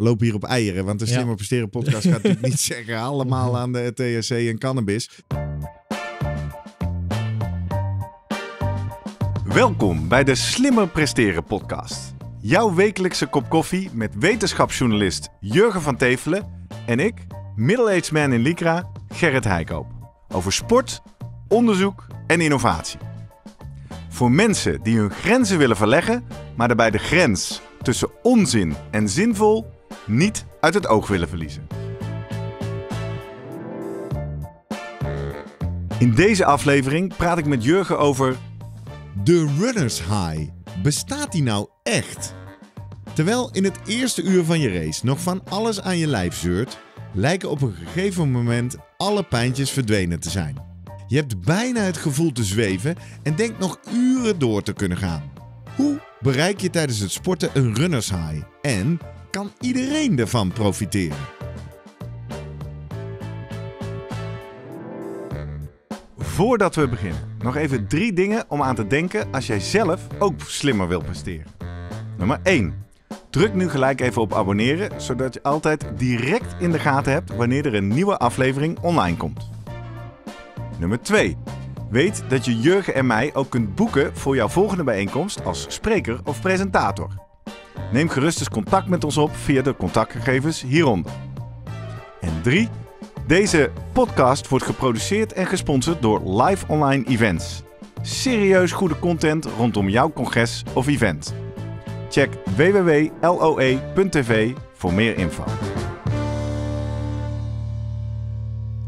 lopen hier op eieren. Want de Slimmer Presteren podcast gaat natuurlijk niet zeggen allemaal aan de THC en cannabis. Welkom bij de Slimmer Presteren podcast. Jouw wekelijkse kop koffie met wetenschapsjournalist Jurgen van Tevelen en ik, middle-aged man in Lycra, Gerrit Heikoop. Over sport, onderzoek en innovatie. Voor mensen die hun grenzen willen verleggen, maar daarbij de grens tussen onzin en zinvol niet uit het oog willen verliezen. In deze aflevering praat ik met Jurgen over. De Runners High. Bestaat die nou echt? Terwijl in het eerste uur van je race nog van alles aan je lijf zeurt, lijken op een gegeven moment alle pijntjes verdwenen te zijn. Je hebt bijna het gevoel te zweven en denkt nog uren door te kunnen gaan. Hoe bereik je tijdens het sporten een runners high? En kan iedereen ervan profiteren. Voordat we beginnen, nog even drie dingen om aan te denken als jij zelf ook slimmer wil presteren. Nummer 1. Druk nu gelijk even op abonneren, zodat je altijd direct in de gaten hebt wanneer er een nieuwe aflevering online komt. Nummer 2. Weet dat je Jurgen en mij ook kunt boeken voor jouw volgende bijeenkomst als spreker of presentator. Neem gerust eens contact met ons op via de contactgegevens hieronder. En 3. Deze podcast wordt geproduceerd en gesponsord door Live Online Events. Serieus goede content rondom jouw congres of event. Check www.loe.tv voor meer info.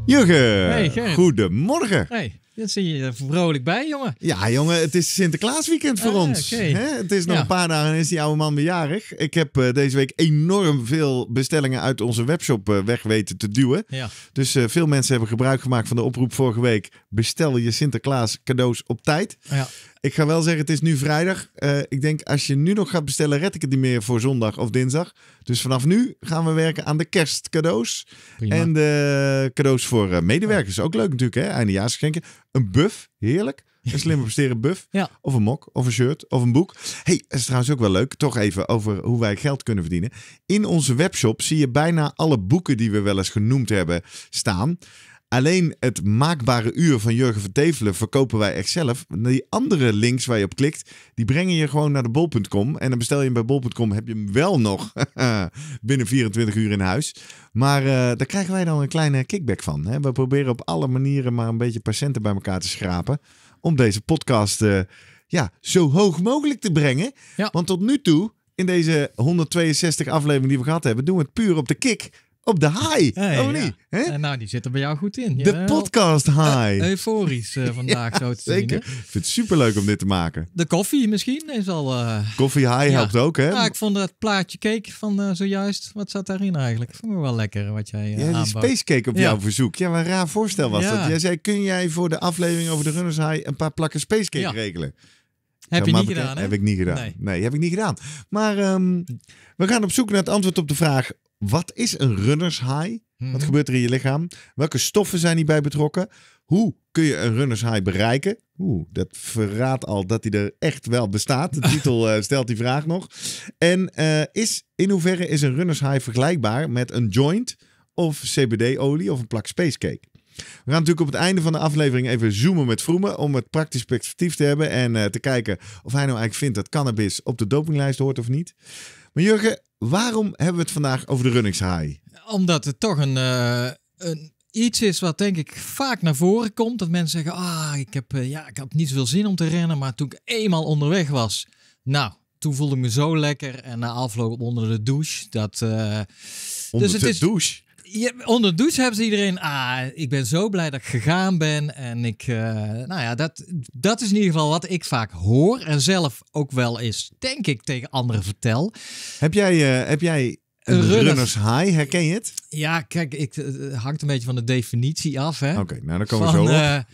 Jurgen, goedemorgen. Hey. Dat zie je er vrolijk bij, jongen. Ja, jongen, het is Sinterklaasweekend voor ah, ons. Hè? Het is nog een paar dagen en is die oude man bejarig. Ik heb eh, deze week enorm veel bestellingen uit onze webshop uh, weg weten te duwen. Ja. Dus eh, veel mensen hebben gebruik gemaakt van de oproep vorige week. Bestel je Sinterklaas cadeaus op tijd. Ja. Ik ga wel zeggen, het is nu vrijdag. Eh, ik denk, als je nu nog gaat bestellen, red ik het niet meer voor zondag of dinsdag. Dus vanaf nu gaan we werken aan de kerstcadeaus. En de cadeaus voor eh, medewerkers. Ook leuk natuurlijk, hè? Eindejaarsgeschenken. Een buff, heerlijk. Een slimme presteren buff. Of een mok, of een shirt, of een boek. hey, dat is trouwens ook wel leuk. Toch even over hoe wij geld kunnen verdienen. In onze webshop zie je bijna alle boeken die we wel eens genoemd hebben staan. Alleen het maakbare uur van Jurgen Vertevelen verkopen wij echt zelf. Die andere links waar je op klikt, die brengen je gewoon naar de bol.com. En dan bestel je hem bij bol.com, heb je hem wel nog binnen 24 uur in huis. Maar eh, daar krijgen wij dan een kleine kickback van. Hè? We proberen op alle manieren maar een beetje patiënten bij elkaar te schrapen. Om deze podcast eh, ja, zo hoog mogelijk te brengen. Want tot nu toe, in deze 162 aflevering die we gehad hebben, doen we het puur op de kick op de high. Hey, of eh, Nou, die zitten bij jou goed in. De podcast eh, high. euforisch eh, vandaag, zo te zeker. zien. Zeker, Ik vind het superleuk om dit te maken. De koffie misschien is al... Uh... Koffie high helpt ook, hè? Ja, ik vond dat plaatje cake van zojuist. Wat zat daarin eigenlijk? Vond me wel lekker wat jij Ja, die spacecake op jouw verzoek. Ja, wat een raar voorstel was dat. Jij zei, kun jij voor de aflevering over de Runners High een paar plakken spacecake regelen? Heb je niet gedaan, Heb ik niet gedaan. Nee. heb ik niet gedaan. Maar ehm, we gaan op zoek naar het antwoord op de vraag... Wat is een runners high? Wat mhm. gebeurt er in je lichaam? Welke stoffen zijn hierbij betrokken? Hoe kun je een runners high bereiken? Oeh, dat verraadt al dat hij er echt wel bestaat. De titel eh, stelt die vraag nog. En eh, is, in hoeverre is een runners high vergelijkbaar met een joint of CBD-olie of een plak spacecake? We gaan natuurlijk op het einde van de aflevering even zoomen met Vroemen om het praktisch perspectief te hebben en eh, te kijken of hij nou eigenlijk vindt dat cannabis op de dopinglijst hoort of niet. Maar Jurgen, Waarom hebben we het vandaag over de runningshaai? Omdat het toch een, eh, een, iets is wat denk ik vaak naar voren komt. Dat mensen zeggen, ah, ik, heb, eh, ja, ik had niet zoveel zin om te rennen, maar toen ik eenmaal onderweg was, nou, toen voelde ik me zo lekker. En na afloop onder de douche, dat... onder eh, dus het de is, douche? je, onder hebben ze iedereen. Ah, ik ben zo blij dat ik gegaan ben. En ik, uh, nou ja, dat, dat is in ieder geval wat ik vaak hoor. En zelf ook wel eens, denk ik, tegen anderen vertel. Heb jij, eh, heb jij een runners. runners. high, herken je het? Ja, kijk, ik, het eh, hangt een beetje van de definitie af. Hè? Oké, okay, nou dan komen we zo op.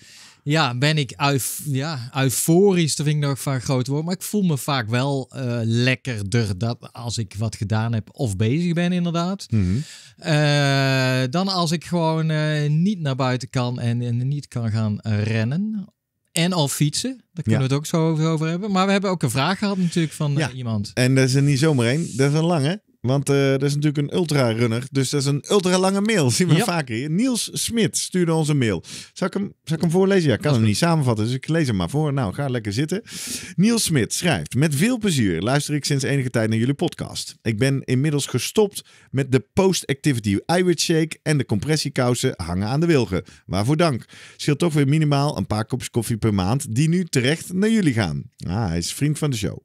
Ja, ben ik uit ja, euforisch, dat vind ik nog vaak groot woord. Maar ik voel me vaak wel uh, lekkerder dat als ik wat gedaan heb of bezig ben inderdaad. Mhm. Eh, dan als ik gewoon eh, niet naar buiten kan en, en niet kan gaan rennen en al fietsen. Daar kunnen we het ook zo over hebben. Maar we hebben ook een vraag gehad natuurlijk van ja. iemand. En dat is er niet zomaar één. Dat is een lange. Want dat eh, is natuurlijk een ultra-runner. Dus dat is een ultra-lange mail. Zien we ja. vaker. Niels Smit stuurde ons een mail. Zal ik hem, zal ik hem voorlezen? Ja, ik kan hem niet samenvatten. Dus ik lees hem maar voor. Nou, ga lekker zitten. Niels Smit schrijft: Met veel plezier luister ik sinds enige tijd naar jullie podcast. Ik ben inmiddels gestopt met de post-activity eyewit shake en de compressiekousen hangen aan de wilgen. Waarvoor dank. Scheelt toch weer minimaal een paar kopjes koffie per maand die nu terecht naar jullie gaan. Ah, hij is vriend van de show.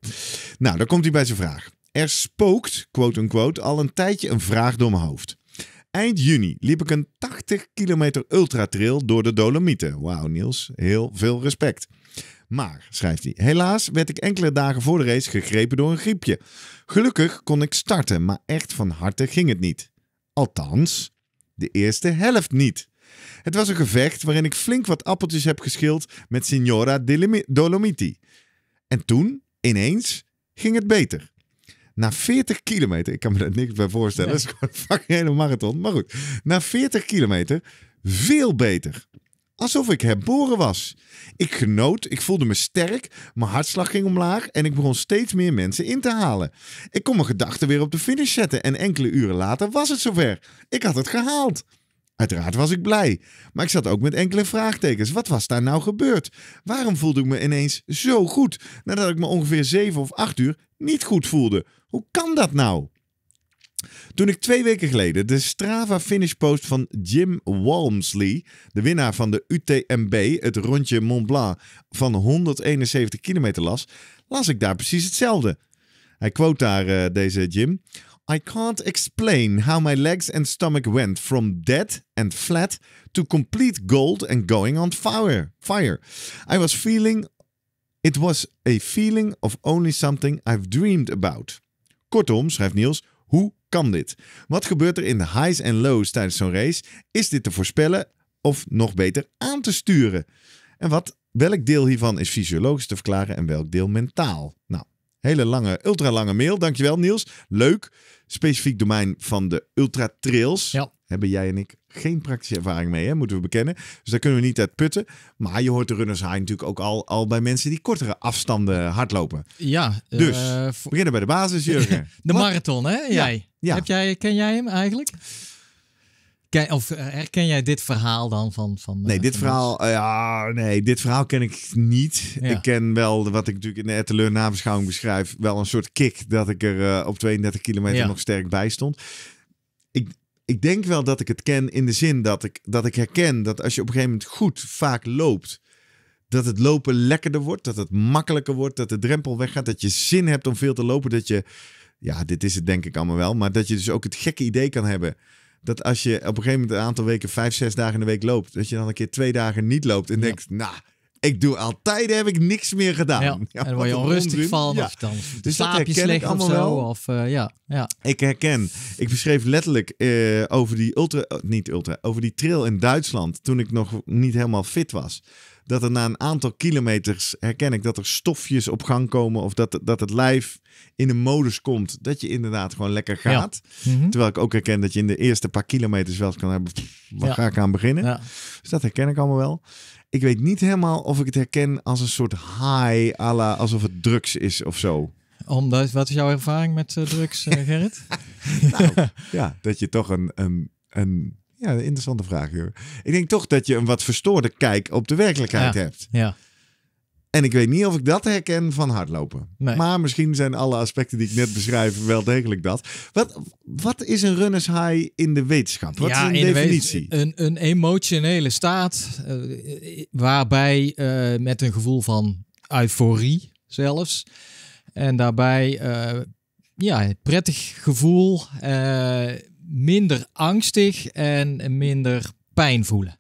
Nou, dan komt hij bij zijn vraag. Er spookt, quote-unquote, al een tijdje een vraag door mijn hoofd. Eind juni liep ik een 80 kilometer trail door de Dolomieten. Wauw Niels, heel veel respect. Maar, schrijft hij, helaas werd ik enkele dagen voor de race gegrepen door een griepje. Gelukkig kon ik starten, maar echt van harte ging het niet. Althans, de eerste helft niet. Het was een gevecht waarin ik flink wat appeltjes heb geschild met Signora Dolomiti. En toen, ineens, ging het beter. Na 40 kilometer, ik kan me daar niks bij voorstellen, dat is gewoon fucking een hele marathon. Maar goed, na 40 kilometer veel beter. Alsof ik herboren was. Ik genoot, ik voelde me sterk, mijn hartslag ging omlaag en ik begon steeds meer mensen in te halen. Ik kon mijn gedachten weer op de finish zetten en enkele uren later was het zover. Ik had het gehaald. Uiteraard was ik blij, maar ik zat ook met enkele vraagtekens. Wat was daar nou gebeurd? Waarom voelde ik me ineens zo goed nadat ik me ongeveer 7 of 8 uur niet goed voelde? Hoe kan dat nou? Toen ik twee weken geleden de Strava finish post van Jim Walmsley, de winnaar van de UTMB, het rondje Mont Blanc van 171 kilometer las, las ik daar precies hetzelfde. Hij quote daar eh, deze Jim. I can't explain how my legs and stomach went from dead and flat to complete gold and going on fire. Fire. I was feeling it was a feeling of only something I've dreamed about. Kortom, schrijft Niels, hoe kan dit? Wat gebeurt er in de highs en lows tijdens zo'n race? Is dit te voorspellen of nog beter aan te sturen? En wat, welk deel hiervan is fysiologisch te verklaren en welk deel mentaal? Nou, hele lange, ultra lange mail. Dankjewel Niels. Leuk. Specifiek domein van de ultra trails. Hebben jij en ik geen praktische ervaring mee, hè, moeten we bekennen. Dus daar kunnen we niet uit putten. Maar je hoort de runners high natuurlijk ook al, al bij mensen die kortere afstanden hardlopen. Ja. Dus, eh, beginnen bij de basis, Jurgen. de marathon, hè? Jij. Ja, Heb jij, ken jij hem eigenlijk? Ken, of eh, herken jij dit verhaal dan van... van nee, eh, dit verhaal, ja, nee, dit verhaal ken ik niet. Ik ken wel, wat ik natuurlijk in de Etteleur nabeschouwing beschrijf, wel een soort kick dat ik er op 32 kilometer nog sterk bij stond. Ik, ik denk wel dat ik het ken in de zin dat ik, dat ik herken dat als je op een gegeven moment goed vaak loopt, dat het lopen lekkerder wordt, dat het makkelijker wordt, dat de drempel weggaat, dat je zin hebt om veel te lopen, dat je, ja, dit is het denk ik allemaal wel, maar dat je dus ook het gekke idee kan hebben dat als je op een gegeven moment een aantal weken, vijf, zes dagen in de week loopt, dat je dan een keer twee dagen niet loopt en denkt, nou. Ik doe altijd, heb ik niks meer gedaan. Ja, ja en word je onrustig van. Ja. Of dan dus dat herken of zo, Of, eh, ja, ja. Ik herken. Ik beschreef letterlijk eh, over die ultra, eh, niet ultra, over die trail in Duitsland toen ik nog niet helemaal fit was dat er na een aantal kilometers herken ik dat er stofjes op gang komen of dat, dat het lijf in een modus komt dat je inderdaad gewoon lekker gaat. Mhm. Terwijl ik ook herken dat je in de eerste paar kilometers wel eens kan hebben, waar ga ik aan beginnen? Dus dat herken ik allemaal wel. Ik weet niet helemaal of ik het herken als een soort high, à la, alsof het drugs is of zo. Omdat, wat is jouw ervaring met eh, drugs, eh, Gerrit? nou, ja, dat je toch een, een, een ja, een interessante vraag, Jur. Ik denk toch dat je een wat verstoorde kijk op de werkelijkheid hebt. Ja. En ik weet niet of ik dat herken van hardlopen. Nee. Maar misschien zijn alle aspecten die ik net beschrijf wel degelijk dat. Wat, wat is een runners high in de wetenschap? Wat ja, is een definitie? een, een emotionele staat eh, waarbij eh, met een gevoel van euforie zelfs. En daarbij uh, ja, prettig gevoel minder angstig en minder pijn voelen.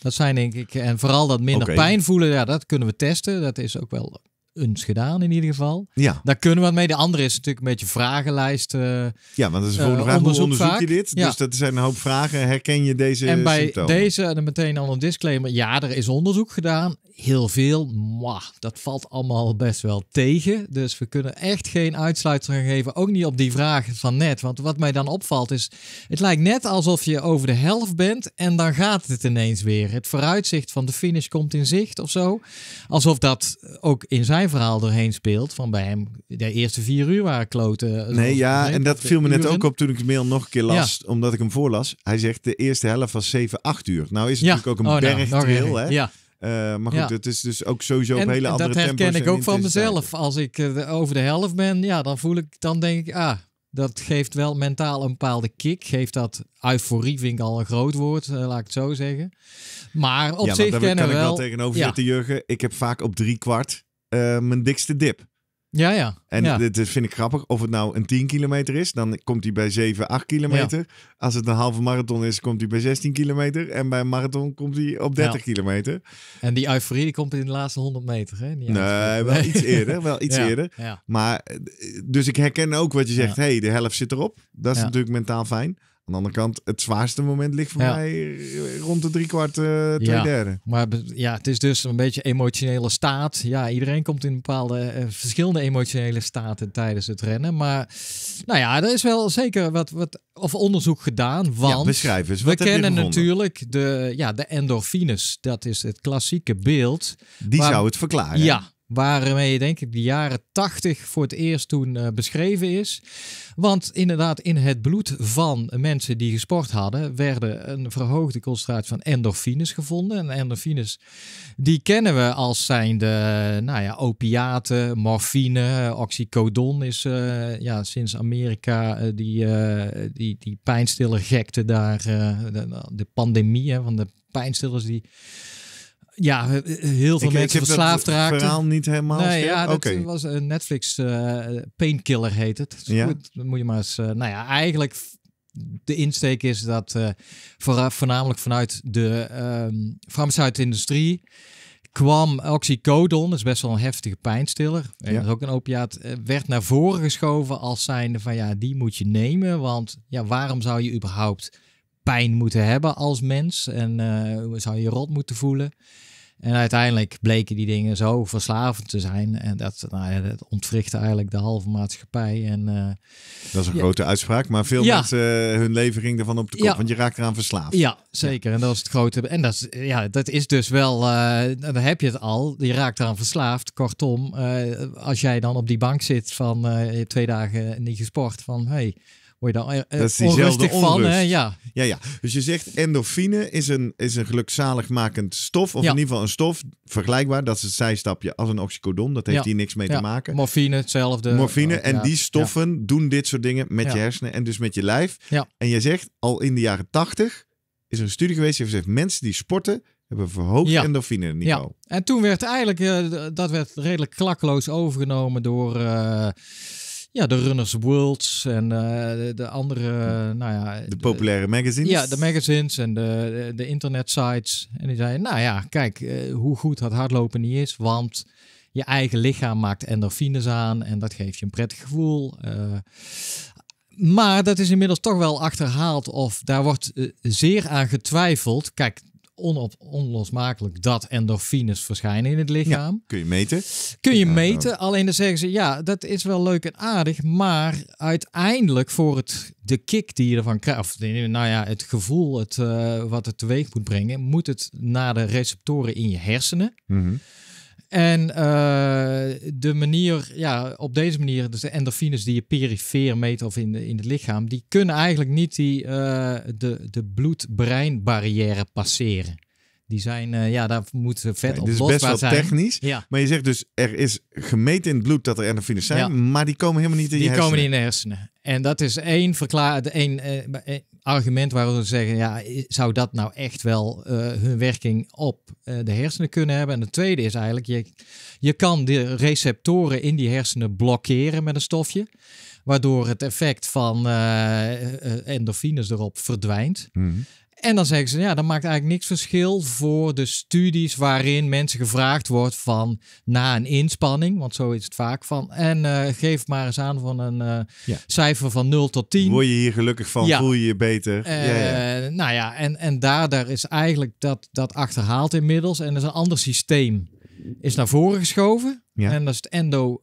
Dat zijn denk ik, en vooral dat minder pijn voelen, ja, dat kunnen we testen. Dat is ook wel eens gedaan in ieder geval. Ja. Daar kunnen we mee. De andere is natuurlijk een beetje vragenlijst. Eh, ja, want dat is eh, gewoon uh, vraag, onderzoek, je dit? Ja. Dus dat zijn een hoop vragen. Herken je deze En bij deze, dan meteen al een disclaimer. Ja, er is onderzoek gedaan. Heel veel. Maar dat valt allemaal best wel tegen. Dus we kunnen echt geen uitsluitsel geven. Ook niet op die vragen van net. Want wat mij dan opvalt is, het lijkt net alsof je over de helft bent en dan gaat het ineens weer. Het vooruitzicht van de finish komt in zicht of zo. Alsof dat ook in zijn verhaal doorheen speelt. Van bij hem, de eerste vier uur waren kloten. Eh, nee, ja, en dat viel me net ook op toen ik de mail nog een keer las. Omdat ik hem voorlas. Hij zegt de eerste helft was 7, 8 uur. Nou is het ja. natuurlijk ook een oh, nou, hè? Ja. Eh, maar goed, het is dus ook sowieso een hele andere tempo's. dat herken ik ook van mezelf. Als ik eh, over de helft ben, ja, dan voel ik, dan denk ik, ah, dat geeft wel mentaal een bepaalde kick. Geeft dat euforie, vind ik al een groot woord, laat ik het zo zeggen. Maar op zich kennen we wel... kan ik wel tegenover ja. zitten, Jurgen. Ik heb vaak op drie kwart eh, mijn dikste dip. Ja, ja. En dit vind ik grappig. Of het nou een 10 kilometer is, dan komt hij bij 7, 8 kilometer. Als het een halve marathon is, komt hij bij 16 kilometer. En bij een marathon komt hij op 30 ja. kilometer. En die euforie komt in de laatste 100 meter, hè? nee, wel iets eerder. Wel iets eerder. Maar, eh, dus ik herken ook wat je zegt. hey, de helft zit erop. Dat is natuurlijk mentaal fijn. Aan de andere kant, het zwaarste moment ligt voor mij rond de drie kwart, eh, twee derde. Maar ja, het is dus een beetje emotionele staat. Ja, iedereen komt in bepaalde eh, verschillende emotionele staten tijdens het rennen. Maar nou ja, er is wel zeker wat, wat of onderzoek gedaan. Want ja, beschrijf we kennen natuurlijk de, ja, de endorfines. Dat is het klassieke beeld. Die zou het verklaren. Ja, waarmee denk ik de jaren 80 voor het eerst toen eh, beschreven is. Want inderdaad, in het bloed van mensen die gesport hadden, werden een verhoogde concentratie van endorfines gevonden. En endorfines, die kennen we als zijnde, nou ja, opiaten, morfine, oxycodon is eh, ja, sinds Amerika eh, die, die, die pijnstiller gekte daar, de, de pandemie van de pijnstillers die ja, eh, eh, heel veel ik, mensen ik verslaafd raakten. Het verhaal niet helemaal. Nee, ja, dat was een eh, Netflix Painkiller heet het. Ja. Goed, moet je maar eens. nou ja, eigenlijk de insteek is dat uh, voornamelijk vanuit de um, farmaceutische industrie kwam oxycodon, dat is best wel een heftige pijnstiller, en ja. dat is ook een opiaat, werd naar voren geschoven als zijnde van ja, die moet je nemen, want ja, waarom zou je überhaupt pijn moeten hebben als mens. En uh, zou je rot moeten voelen. En uiteindelijk bleken die dingen zo verslavend te zijn. En dat, nou ja, ontwrichtte eigenlijk de halve maatschappij. En, eh, dat is een grote uitspraak, maar veel ja. mensen eh, hun levering ervan op de kop. Want je raakt eraan verslaafd. Ja, zeker. En dat is het grote. En dat is, ja, dat is dus wel, uh, dan heb je het al. Je raakt eraan verslaafd. Kortom, als jij dan op die bank zit van je hebt twee dagen niet gesport, van hey, word je eh, eh, dat onrustig Ja. Ja, ja, dus je zegt endorfine is een, is een gelukzaligmakend stof. Of in ieder geval een stof vergelijkbaar. Dat is het zijstapje als een oxycodon. Dat heeft hier niks mee te maken. Morfine, hetzelfde. Morfine. en die stoffen doen dit soort dingen met je hersenen en dus met je lijf. En je zegt al in de jaren tachtig is een studie geweest. Die zegt mensen die sporten hebben verhoogd ja. endorfine niveau. Ja. En toen werd eigenlijk, eh, dat werd redelijk klakkeloos overgenomen door... Ja, de Runners Worlds en eh, de, andere, nou ja... De, populaire magazines? Ja, de magazines en de, de, internet internetsites. En die zeiden, nou ja, kijk, eh, hoe goed dat hardlopen niet is, want je eigen lichaam maakt endorfines aan en dat geeft je een prettig gevoel. Eh. maar dat is inmiddels toch wel achterhaald of daar wordt zeer aan getwijfeld. Kijk, onop, onlosmakelijk dat endorfines verschijnen in het lichaam. kun je meten? Kun je meten, alleen dan zeggen ze ja, dat is wel leuk en aardig, maar uiteindelijk voor het, de kick die je ervan krijgt, of nou ja, het gevoel het, eh, wat het teweeg moet brengen, moet het naar de receptoren in je hersenen. Mm en eh, de manier, ja, op deze manier, dus de endorfines die je perifeer meet of in, in het lichaam, die kunnen eigenlijk niet die, uh, de, de bloed passeren. Die zijn, eh, ja, daar moeten vet op nee, zijn. Dit is best wel technisch. Maar je zegt dus, er is gemeten in het bloed dat er endorfines zijn, maar die komen helemaal niet in die je hersenen. Die komen niet in de hersenen. En dat is één, verklaar, één eh, eh, argument waarom we zeggen, ja, zou dat nou echt wel hun werking op de hersenen kunnen hebben? En de tweede is eigenlijk, je, je kan de receptoren in die hersenen blokkeren met een stofje waardoor het effect van uh, endorfines erop verdwijnt. Mm en dan zeggen ze, ja, dat maakt eigenlijk niks verschil voor de studies waarin mensen gevraagd wordt van na een inspanning, want zo is het vaak van. En eh, geef maar eens aan van een eh, cijfer van 0 tot 10. Word je hier gelukkig van? Voel je je beter? Uh, ja, eh, nou ja, en, en daar, daar is eigenlijk dat, dat achterhaald inmiddels. En er is een ander systeem is naar voren geschoven. En dat is het endo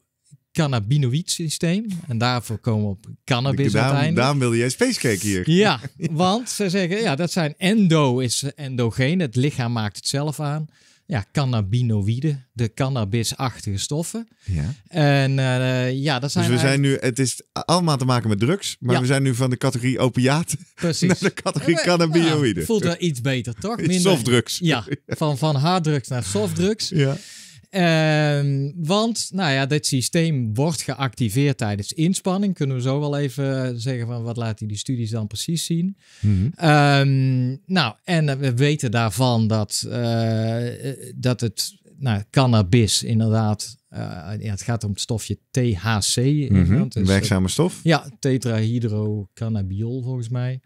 cannabinoïd systeem. En daarvoor komen we op cannabis daarom, daarom wilde jij spacecake hier. Ja, want ze zeggen, ja, dat zijn endo is endogeen. Het lichaam maakt het zelf aan. Ja, cannabinoïden, de cannabisachtige stoffen. Ja. En eh, ja, dat dus zijn. Dus we zijn nu, het is allemaal te maken met drugs, maar we zijn nu van de categorie opiaten Precies. naar de categorie eh, cannabinoïden. voelt wel iets beter, toch? Minder, softdrugs. Ja, van, van drugs naar softdrugs. Ja. Ehm want, nou ja, dit systeem wordt geactiveerd tijdens inspanning. Kunnen we zo wel even zeggen van wat laten die studies dan precies zien. Mhm. Ehm, nou, en we weten daarvan dat, eh, eh, dat het nou, cannabis inderdaad. Eh, ja, het gaat om het stofje THC. een mhm, dus werkzame stof? Ja, tetrahydrocannabiol volgens mij.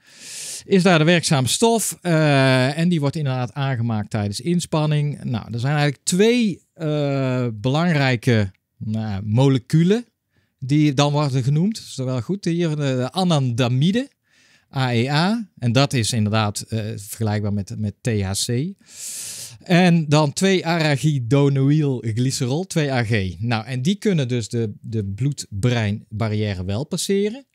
Is daar de werkzame stof. Eh, en die wordt inderdaad aangemaakt tijdens inspanning. Nou, er zijn eigenlijk twee eh, belangrijke nou, moleculen die dan worden genoemd. Dat is wel goed. Hier de, anandamide. AEA. E en dat is inderdaad vergelijkbaar met, met THC. En dan 2 glycerol 2-AG. Nou, en die kunnen dus de, de bloed breinbarrière wel passeren.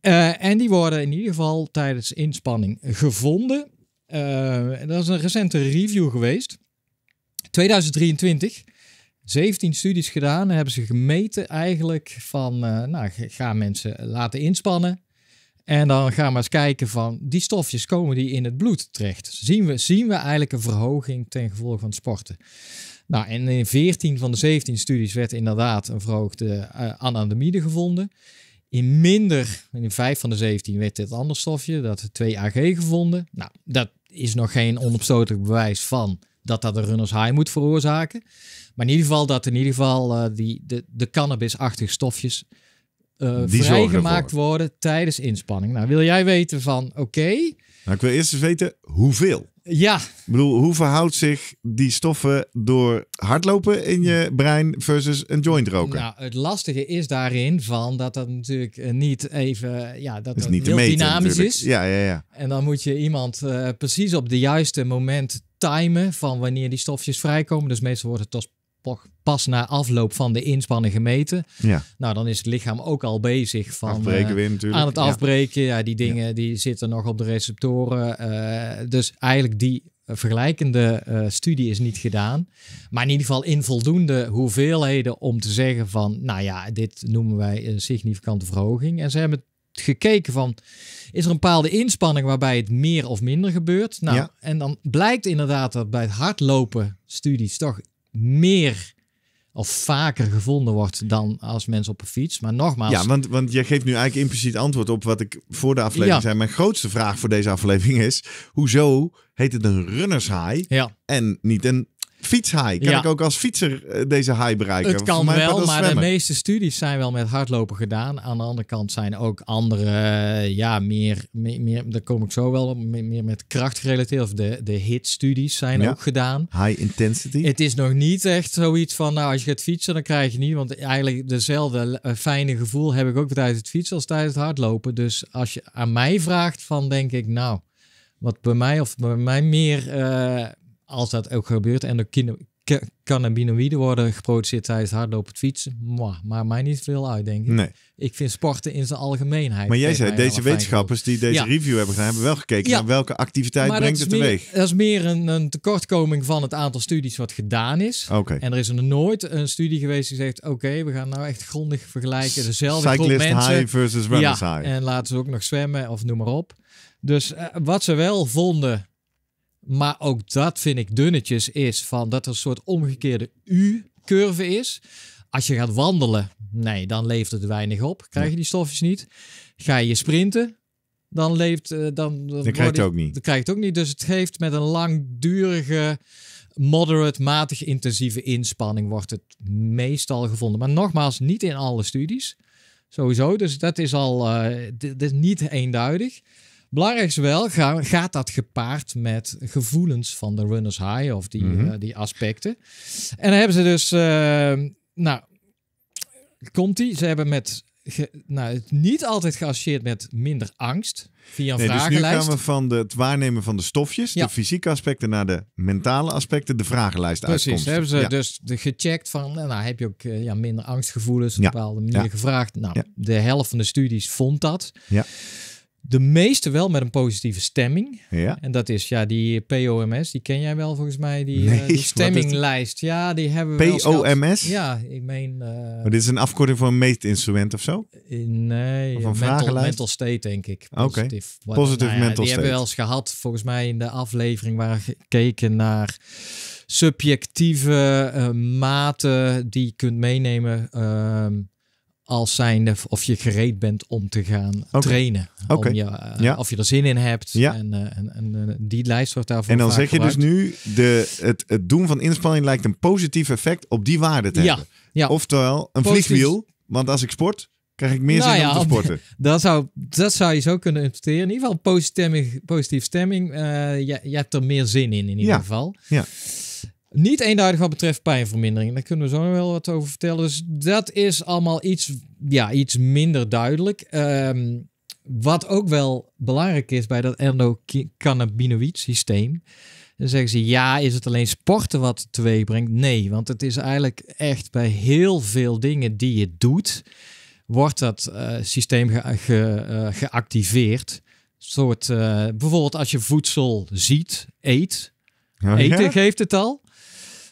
Eh, en die worden in ieder geval tijdens inspanning gevonden. Uh, dat is een recente review geweest. 2023. 17 studies gedaan. hebben ze gemeten eigenlijk van, eh, nou, gaan mensen laten inspannen. En dan gaan we eens kijken van die stofjes komen die in het bloed terecht. Zien we, zien we eigenlijk een verhoging ten gevolge van het sporten. Nou, en in 14 van de 17 studies werd inderdaad een verhoogde uh, anandamide gevonden. In minder, in 5 van de 17 werd dit ander stofje, dat 2AG gevonden. Nou, dat is nog geen onopstotelijk bewijs van dat dat een runners high moet veroorzaken. Maar in ieder geval dat in ieder geval eh, die, de, de cannabisachtige stofjes eh, vrijgemaakt worden tijdens inspanning. Nou, wil jij weten van oké. nou, ik wil eerst eens weten hoeveel. Ja. Ik bedoel, hoe verhoudt zich die stoffen door hardlopen in je brein versus een joint roken? Nou, het lastige is daarin van dat dat natuurlijk eh, niet even, eh, ja, dat is dat niet heel meten, dynamisch natuurlijk. is. Ja, ja, ja. En dan moet je iemand precies op de juiste moment timen van wanneer die stofjes vrijkomen. Dus meestal wordt het pas na afloop van de inspanning gemeten. Ja. Nou, dan is het lichaam ook al bezig van afbreken uh, natuurlijk. aan het afbreken. Ja, die dingen die zitten nog op de receptoren. Eh, dus eigenlijk die vergelijkende eh, studie is niet gedaan. Maar in ieder geval in voldoende hoeveelheden om te zeggen van, nou ja, dit noemen wij een significante verhoging. En ze hebben gekeken van, is er een bepaalde inspanning waarbij het meer of minder gebeurt? Nou, en dan blijkt inderdaad dat bij het hardlopen studies toch meer of vaker gevonden wordt dan als mensen op een fiets. Maar nogmaals. Ja, want, want jij geeft nu eigenlijk impliciet antwoord op wat ik voor de aflevering ja. zei. Mijn grootste vraag voor deze aflevering is: hoezo heet het een runners high en niet een fietshai. Kan ik ook als fietser eh, deze high bereiken? Het kan wel, maar de meeste studies zijn wel met hardlopen gedaan. Aan de andere kant zijn ook andere, eh, ja, meer, meer, daar kom ik zo wel op, meer, met kracht gerelateerd. Of de, de hit-studies zijn ook gedaan. High intensity. Het is nog niet echt zoiets van, nou, als je gaat fietsen, dan krijg je niet. Want eigenlijk dezelfde eh, fijne gevoel heb ik ook tijdens het fietsen als tijdens het hardlopen. Dus als je aan mij vraagt, van denk ik, nou wat bij mij of bij mij meer als dat ook gebeurt en er cannabinoïden worden geproduceerd tijdens hardlopen fietsen, maar maakt mij niet veel uit, denk ik. Nee. Ik vind sporten in zijn algemeenheid. Maar jij zei, deze wetenschappers die deze review hebben gedaan, hebben wel gekeken naar welke activiteit brengt het meer, teweeg. Dat is meer een, een, tekortkoming van het aantal studies wat gedaan is. En er is er nooit een studie geweest die zegt, oké, we gaan nou echt grondig vergelijken. Dezelfde Cyclist mensen. high versus runners ja, high. en laten ze ook nog zwemmen of noem maar op. Dus eh, wat ze wel vonden maar ook dat vind ik dunnetjes is van dat er een soort omgekeerde U-curve is. Als je gaat wandelen, nee, dan leeft het weinig op. Krijg je die stofjes niet. Ga je sprinten, dan leeft... Eh, dan, dan, dan het ook niet. Dan krijg je het ook niet. Dus het geeft met een langdurige moderate, matig intensieve inspanning wordt het meestal gevonden. Maar nogmaals, niet in alle studies. Sowieso. Dus dat is al eh, dit is niet eenduidig. Belangrijk is wel, gaat dat gepaard met gevoelens van de runners high of die, mhm. eh, die aspecten. En dan hebben ze dus, eh, nou, komt ie. Ze hebben met, nou, het niet altijd geassocieerd met minder angst via een nee, vragenlijst. Dus nu gaan we van het waarnemen van de stofjes, de fysieke aspecten naar de mentale aspecten, de vragenlijst Precies, uitkomsten. hebben ze dus gecheckt van, eh, nou heb je ook ja, minder angstgevoelens op een bepaalde manier gevraagd. Nou, de helft van de studies vond dat. Ja. De meeste wel met een positieve stemming. Ja. En dat is ja, die POMS, die ken jij wel volgens mij, die, eh, stemminglijst. Ja, die hebben we. POMS? Ja, ik meen. Eh, maar dit is een afkorting voor een meetinstrument of zo? Eh, nee, of een mental, state, denk ik. Oké. Positief okay. Positive die nou state. Die hebben we wel eens gehad, volgens mij, in de aflevering waar we gekeken naar subjectieve uh, maten die je kunt meenemen. Ehm, als zijnde of je gereed bent om te gaan trainen. Om je, eh, Of je er zin in hebt. Eh, en, en, eh, die lijst wordt daarvoor En dan zeg je dus nu, de, het, doen van inspanning lijkt een positief effect op die waarde te hebben. Oftewel, een vliegwiel. Want als ik sport, krijg ik meer nou zin om te sporten. Dat zou, dat zou je zo kunnen interpreteren. In ieder geval positieve stemming. Positief stemming. je, je hebt er meer zin in in ieder geval. Ja niet eenduidig wat betreft pijnvermindering. Daar kunnen we zo wel wat over vertellen. Dus dat is allemaal iets, ja, iets minder duidelijk. Ehm, wat ook wel belangrijk is bij dat endocannabinoïd systeem. Dan zeggen ze ja, is het alleen sporten wat twee brengt? Nee, want het is eigenlijk echt bij heel veel dingen die je doet, wordt dat eh, systeem ge eh, geactiveerd. Soort, eh, bijvoorbeeld als je voedsel ziet, eet, Oh, geeft het al.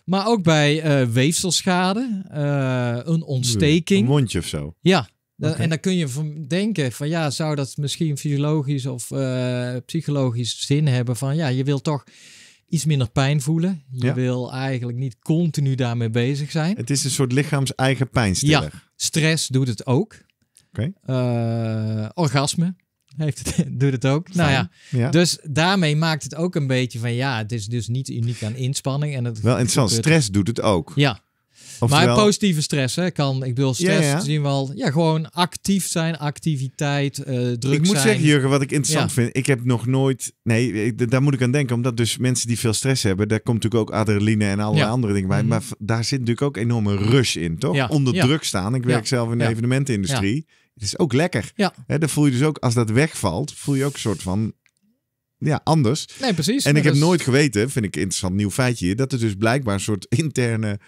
Maar ook bij eh, weefselschade, eh, een ontsteking. Een mondje of zo. Ja. En dan kun je van denken van ja, zou dat misschien fysiologisch of eh, psychologisch zin hebben van ja, je wil toch iets minder pijn voelen. Je wil eigenlijk niet continu daarmee bezig zijn. Het is een soort lichaams-eigen pijnstiller. Ja, stress doet het ook. Okay. orgasme heeft doet het ook. Nou ja, dus daarmee maakt het ook een beetje van ja, het is dus niet uniek aan inspanning. En het Wel interessant, gebeurt. stress doet het ook. Ja. Oftewel... Maar positieve stress hè, kan, ik bedoel, stress zien wel, Ja, gewoon actief zijn, activiteit, eh, druk zijn. Ik moet zeggen, Jurgen, wat ik interessant vind, ik heb nog nooit, nee, daar moet ik aan denken, omdat dus mensen die veel stress hebben, daar komt natuurlijk ook adrenaline en allerlei andere dingen bij. Mhm. Maar daar zit natuurlijk ook enorme rush in, toch? Onder druk staan. Ik werk zelf in de evenementenindustrie. Het is ook lekker. Ja. He, dan voel je dus ook, als dat wegvalt, voel je ook een soort van ja, anders. Nee, precies. En ik heb nooit geweten, vind ik interessant nieuw feitje, dat er dus blijkbaar een soort interne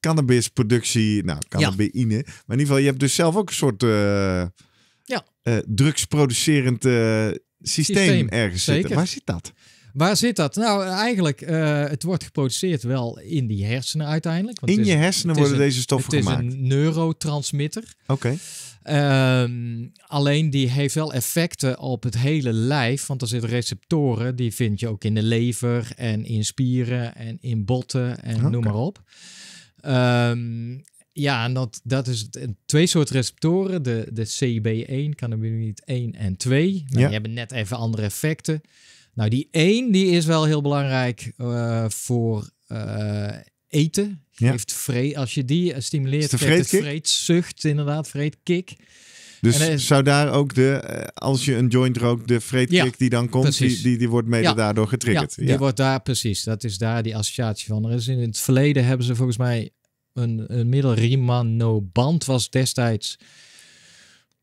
cannabisproductie, nou, cannabine. Maar in ieder geval, je hebt dus zelf ook een soort eh, ja. Eh, drugsproducerend eh, systeem, systeem, ergens zitten. Waar zit dat? Waar zit dat? Nou, eigenlijk, het wordt geproduceerd wel in die hersenen uiteindelijk. Want in je hersenen worden deze stoffen gemaakt. Het is een neurotransmitter. Oké. Ehm, alleen die heeft wel effecten op het hele lijf, want er zitten receptoren, die vind je ook in de lever en in spieren en in botten en noem maar op. Ehm, ja, en dat, dat is twee soorten receptoren, de, de CB1, cannabinoïd 1 en 2. Nou, ja. Die hebben net even andere effecten. Nou, die 1 die is wel heel belangrijk eh, voor eh, eten. Geeft ja. als je die eh, stimuleert, de geeft het vreedzucht, inderdaad, vreedkick. Dus zou daar ook de, eh, als je een joint rookt, de vreedkick ja, die dan komt, die, die, wordt mede daardoor getriggerd. Ja, die wordt daar precies. Dat is daar die associatie van. Er is in het verleden hebben ze volgens mij een, een middel band was destijds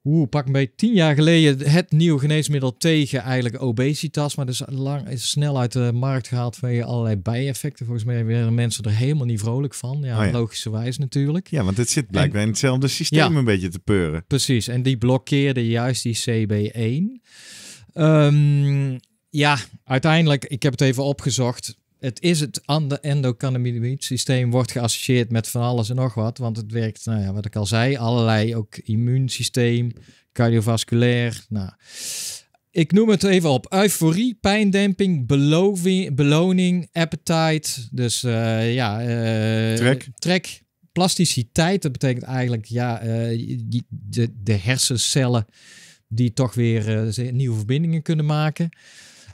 Oeh, pak een beetje tien jaar geleden het nieuwe geneesmiddel tegen eigenlijk obesitas. Maar dus lang, snel uit de markt gehaald vanwege allerlei bijeffecten. Volgens mij werden mensen er helemaal niet vrolijk van. Ja, oh logischerwijs natuurlijk. Ja, want het zit blijkbaar en, in hetzelfde systeem een beetje te peuren. Precies, en die blokkeerde juist die CB1. Ehm, ja, uiteindelijk, ik heb het even opgezocht het is het endocannabinoïd systeem wordt geassocieerd met van alles en nog wat. Want het werkt, nou ja, wat ik al zei, allerlei ook immuunsysteem, cardiovasculair. Nou, ik noem het even op. Euforie, pijndemping, beloning, appetite. Dus eh, ja, eh, trek. Plasticiteit, dat betekent eigenlijk ja, eh, de, de hersencellen die toch weer nieuwe verbindingen kunnen maken.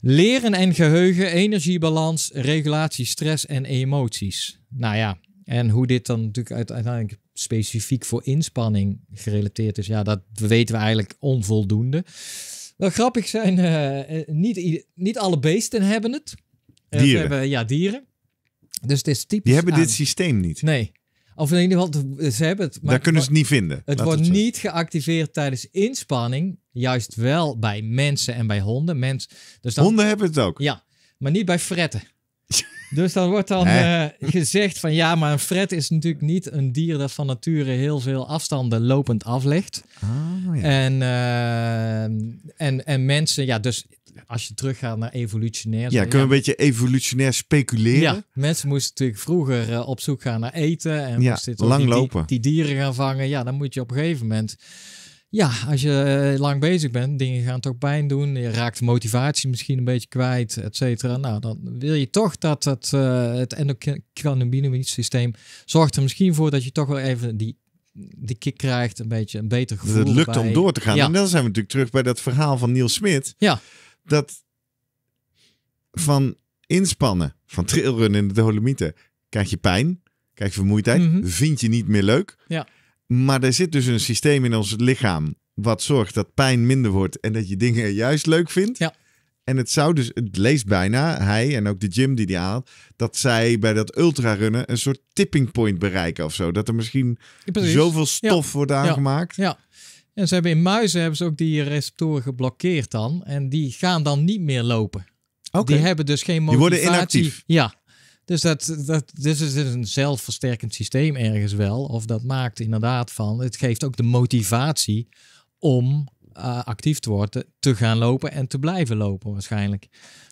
Leren en geheugen, energiebalans, regulatie, stress en emoties. Nou ja, en hoe dit dan natuurlijk uiteindelijk specifiek voor inspanning gerelateerd is, ja, dat weten we eigenlijk onvoldoende. Wel grappig zijn, eh, eh, niet, niet alle beesten hebben het. Eh, dieren. hebben, ja, dieren. Dus het is typisch. Die hebben dit systeem niet. Nee. Of in ieder geval, ze hebben het. Maar Daar kunnen ze het niet vinden. Het wordt niet geactiveerd tijdens inspanning. Juist wel bij mensen en bij honden. Mens, dus dan, honden hebben het ook. Ja, maar niet bij fretten. Dus dan wordt dan eh, gezegd van ja, maar een fret is natuurlijk niet een dier dat van nature heel veel afstanden lopend aflegt. Oh, ja. en, eh, en, en mensen, ja, dus als je teruggaat naar evolutionair. Ja, kunnen we een beetje evolutionair speculeren? Ja, mensen moesten natuurlijk vroeger eh, op zoek gaan naar eten en ja, moesten lang die, lopen. Die, die dieren gaan vangen. Ja, dan moet je op een gegeven moment ja, als je eh, lang bezig bent, dingen gaan toch pijn doen. Je raakt motivatie misschien een beetje kwijt, et cetera. Nou, dan wil je toch dat het, uh, het endocannabinoïd systeem zorgt er misschien voor dat je toch wel even die die kick krijgt, een beetje een beter gevoel. Het lukt om door te gaan. Ja. En dan zijn we natuurlijk terug bij dat verhaal van Niels Smit. Ja. Dat van inspannen, van trailrunnen in de Dolomieten, krijg je pijn, krijg je vermoeidheid, mhm. vind je niet meer leuk. Ja. Maar er zit dus een systeem in ons lichaam wat zorgt dat pijn minder wordt en dat je dingen juist leuk vindt. Ja. En het zou dus, het leest bijna, hij en ook de gym die die haalt, dat zij bij dat ultrarunnen een soort tipping point bereiken of zo. Dat er misschien zoveel stof wordt aangemaakt. Ja. En ze hebben in muizen hebben ze ook die receptoren geblokkeerd dan. En die gaan dan niet meer lopen. Okay. Die hebben dus geen motivatie. Die worden inactief. Ja, dus dat, dat dus is een zelfversterkend systeem ergens wel. Of dat maakt inderdaad van, het geeft ook de motivatie om eh, actief te worden, te gaan lopen en te blijven lopen waarschijnlijk.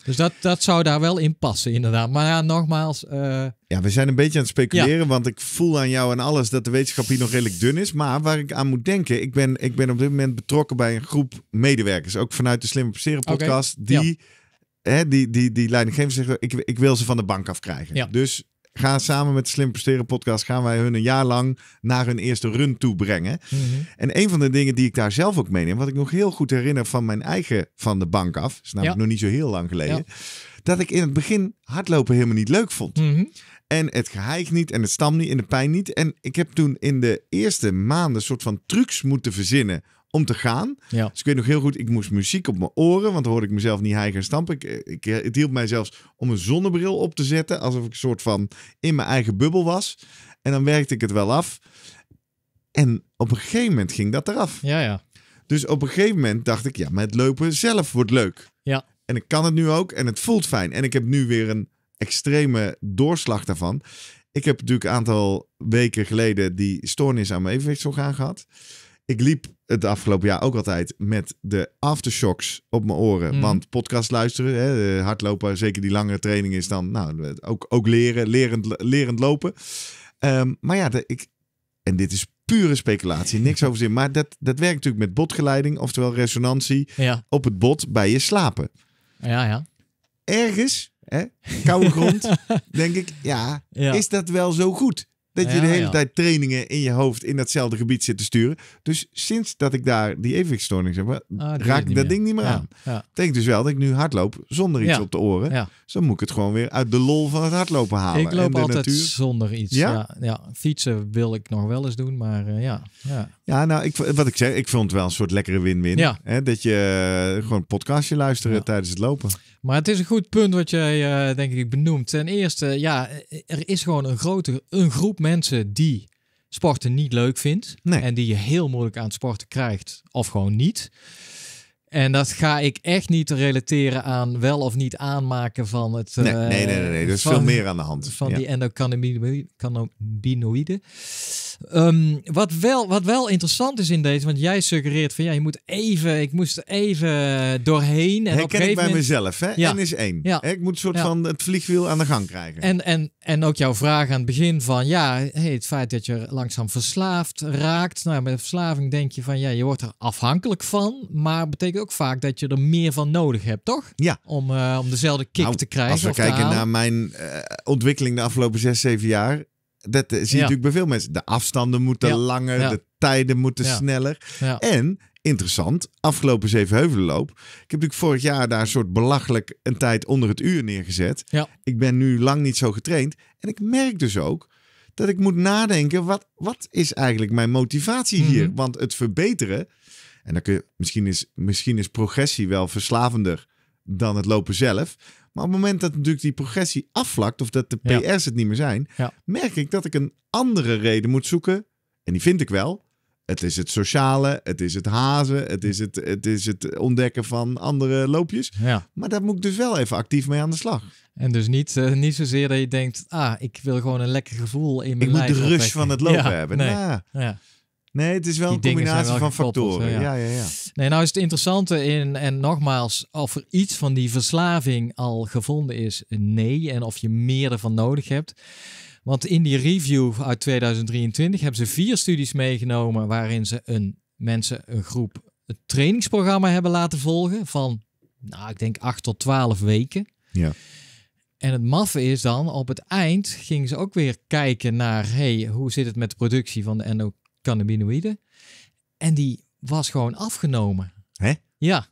Dus dat, dat zou daar wel in passen, inderdaad. Maar ja, nogmaals. Eh, ja, we zijn een beetje aan het speculeren, want ik voel aan jou en alles dat de wetenschap hier nog redelijk dun is. Maar waar ik aan moet denken, ik ben, ik ben op dit moment betrokken bij een groep medewerkers, ook vanuit de Slimme Presteren podcast, die die, die, die leidinggevende zeggen, ik, ik wil ze van de bank afkrijgen. krijgen. Dus ga samen met de Slim Presteren podcast, gaan wij hun een jaar lang naar hun eerste run toe brengen. Mhm. En een van de dingen die ik daar zelf ook meeneem, wat ik nog heel goed herinner van mijn eigen van de bank af, is namelijk nog niet zo heel lang geleden, dat ik in het begin hardlopen helemaal niet leuk vond. Mhm. En het geheig niet, en het stam niet, en de pijn niet. En ik heb toen in de eerste maanden een soort van trucs moeten verzinnen om te gaan. Ja. Dus ik weet nog heel goed, ik moest muziek op mijn oren, want dan hoorde ik mezelf niet hijgen en stampen. Ik, ik, het hielp mij zelfs om een zonnebril op te zetten, alsof ik een soort van in mijn eigen bubbel was. En dan werkte ik het wel af. En op een gegeven moment ging dat eraf. Ja, ja. Dus op een gegeven moment dacht ik, ja, maar het lopen zelf wordt leuk. Ja. En ik kan het nu ook en het voelt fijn. En ik heb nu weer een extreme doorslag daarvan. Ik heb natuurlijk een aantal weken geleden die stoornis aan mijn evenwichtsorgaan gehad. Ik liep het afgelopen jaar ook altijd met de aftershocks op mijn oren. Hmm. Want podcast luisteren, hè, hardlopen, zeker die langere training is dan nou, ook, ook leren, lerend, lerend lopen. Ehm, maar ja, ik, en dit is pure speculatie, niks over zin. Maar dat, dat werkt natuurlijk met botgeleiding, oftewel resonantie op het bot bij je slapen. Ja, ja. Ergens, hè, koude grond, denk ik, ja, is dat wel zo goed? Dat je de hele tijd trainingen in je hoofd in datzelfde gebied zit te sturen. Dus sinds dat ik daar die evenwichtstoornis heb, ah, raak ik dat ding niet meer aan. Dat betekent dus wel dat ik nu hardloop zonder iets op de oren. zo dus moet ik het gewoon weer uit de lol van het hardlopen halen. Ik loop de altijd natuur... zonder iets. Ja? Ja, fietsen wil ik nog wel eens doen, maar eh, ja. ja. Ja, nou, ik, wat ik zeg, ik vond het wel een soort lekkere win-win. Hè, dat je eh, gewoon een podcastje luisteren tijdens het lopen. Maar het is een goed punt wat jij, eh, denk ik, benoemt. Ten eerste, ja, er is gewoon een grote een groep mensen die sporten niet leuk vindt. Nee. En die je heel moeilijk aan het sporten krijgt, of gewoon niet. En dat ga ik echt niet relateren aan wel of niet aanmaken van het. Nee, eh, nee, nee, nee, nee. Er is veel meer aan de hand. Van ja. die endocannabinoïden. Ehm, wat, wel, wat wel interessant is in deze, want jij suggereert van ja, je moet even, ik moest even doorheen. En Herken op ik bij mezelf, hè? Ja. is één. Ja. Ik moet een soort van het vliegwiel aan de gang krijgen. En, en, en ook jouw vraag aan het begin van ja, hey, het feit dat je langzaam verslaafd raakt. Nou, met verslaving denk je van ja, je wordt er afhankelijk van, maar betekent ook vaak dat je er meer van nodig hebt, toch? Ja. Om, eh, om dezelfde kick nou, te krijgen. Als we kijken naar mijn eh, ontwikkeling de afgelopen zes, zeven jaar dat eh, zie je natuurlijk bij veel mensen. De afstanden moeten langer, de tijden moeten sneller. En interessant, afgelopen zeven heuvelenloop. Ik heb natuurlijk vorig jaar daar een soort belachelijk een tijd onder het uur neergezet. Ik ben nu lang niet zo getraind. En ik merk dus ook dat ik moet nadenken, wat, wat is eigenlijk mijn motivatie mhm. hier? Want het verbeteren, en dan kun je, misschien, is, misschien is progressie wel verslavender dan het lopen zelf. Maar op het moment dat natuurlijk die progressie afvlakt of dat de PR's het niet meer zijn, merk ik dat ik een andere reden moet zoeken. En die vind ik wel. Het is het sociale, het is het hazen, het is het, het, is het ontdekken van andere loopjes. Maar daar moet ik dus wel even actief mee aan de slag. En dus niet, eh, niet zozeer dat je denkt, ah, ik wil gewoon een lekker gevoel in mijn lijf. Ik moet de rush van het lopen hebben. Nee. Nou. Ja. Nee, het is wel een combinatie van factoren. Ja. ja. Ja, Nee, nou is het interessante in, en nogmaals, of er iets van die verslaving al gevonden is, nee. En of je meer ervan nodig hebt. Want in die review uit 2023 hebben ze vier studies meegenomen waarin ze een, mensen een groep het trainingsprogramma hebben laten volgen van, nou, ik denk 8 tot 12 weken. Ja. En het maffe is dan, op het eind gingen ze ook weer kijken naar, hey, hoe zit het met de productie van de cannabinoïden. En die was gewoon afgenomen. Hè? Ja.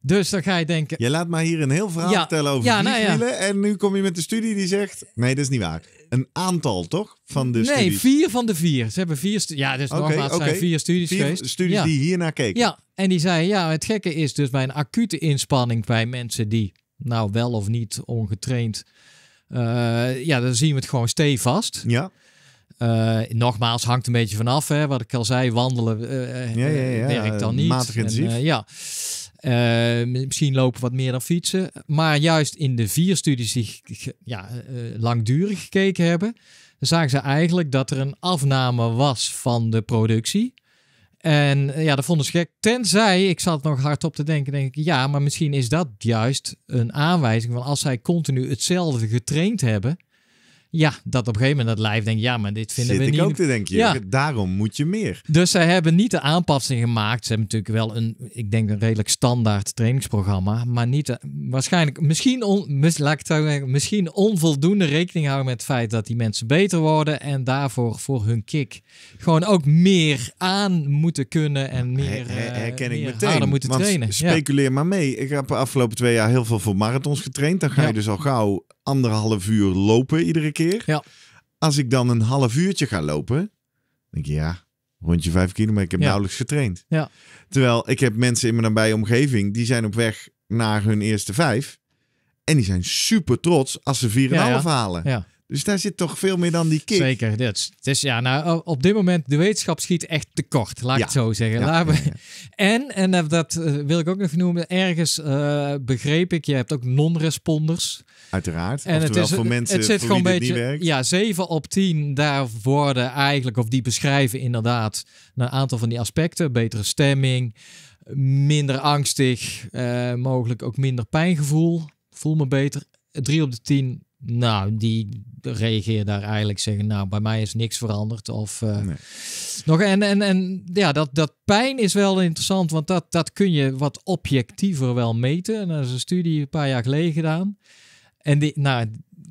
Dus dan ga je denken. Je laat mij hier een heel verhaal vertellen over ja, nou ja. En nu kom je met de studie die zegt. Nee, dat is niet waar. Een aantal, toch? Van de nee, vier van de vier. Ze hebben vier Ja, dus okay, nogmaals, zijn vier studies vier geweest. studies ja. die hiernaar keken. Ja, en die zeiden, ja, het gekke is dus bij een acute inspanning bij mensen die, nou wel of niet ongetraind, eh, ja, dan zien we het gewoon stevast. Ja. Eh, nogmaals, hangt een beetje vanaf. Hè, wat ik al zei, wandelen uh, ja, werkt dan niet. Matig intensief. En, ja. misschien lopen wat meer dan fietsen. Maar juist in de vier studies die ja, langdurig gekeken hebben, zagen ze eigenlijk dat er een afname was van de productie. En ja, dat vonden ze gek. Tenzij, ik zat nog hard op te denken, denk ik, ja, maar misschien is dat juist een aanwijzing van als zij continu hetzelfde getraind hebben, ja, dat op een gegeven moment dat lijf denkt, ja, maar dit vinden we niet. ik ook te denken, ja. daarom moet je meer. Dus zij hebben niet de aanpassing gemaakt. Ze hebben natuurlijk wel een, ik denk een redelijk standaard trainingsprogramma, maar niet eh, waarschijnlijk, misschien, on, laat ik het zeggen, misschien onvoldoende rekening houden met het feit dat die mensen beter worden en daarvoor voor hun kick gewoon ook meer aan moeten kunnen en nou, meer, herkenning eh, herken uh, ik harder moeten trainen. Speculeer maar mee. Ik heb de afgelopen twee jaar heel veel voor marathons getraind. Dan ga je dus al gauw anderhalf uur lopen iedere keer. Ja. Als ik dan een half uurtje ga lopen, denk je ja, rondje vijf kilometer, ik heb nauwelijks getraind. Ja. Terwijl ik heb mensen in mijn nabije omgeving, die zijn op weg naar hun eerste vijf. En die zijn super trots als ze 4,5 ja, half halen. Ja. Dus daar zit toch veel meer dan die kick. Zeker. Dus, dus ja, nou, op dit moment, de wetenschap schiet echt tekort, laat ik het zo zeggen. We... En, en eh, dat eh, wil ik ook nog noemen, ergens eh, begreep ik, je hebt ook non-responders. Uiteraard. En het is voor mensen het zit voor gewoon beetje. Ja, 7 op 10. Daar worden eigenlijk, of die beschrijven inderdaad een aantal van die aspecten. Betere stemming, minder angstig, eh, mogelijk ook minder pijngevoel. Voel me beter. 3 op de 10 nou, die reageer daar eigenlijk zeggen, nou, bij mij is niks veranderd. Of eh, nog en, en, en ja, dat, dat pijn is wel interessant, want dat, dat kun je wat objectiever wel meten. En dat is een studie een paar jaar geleden gedaan. En die, nou,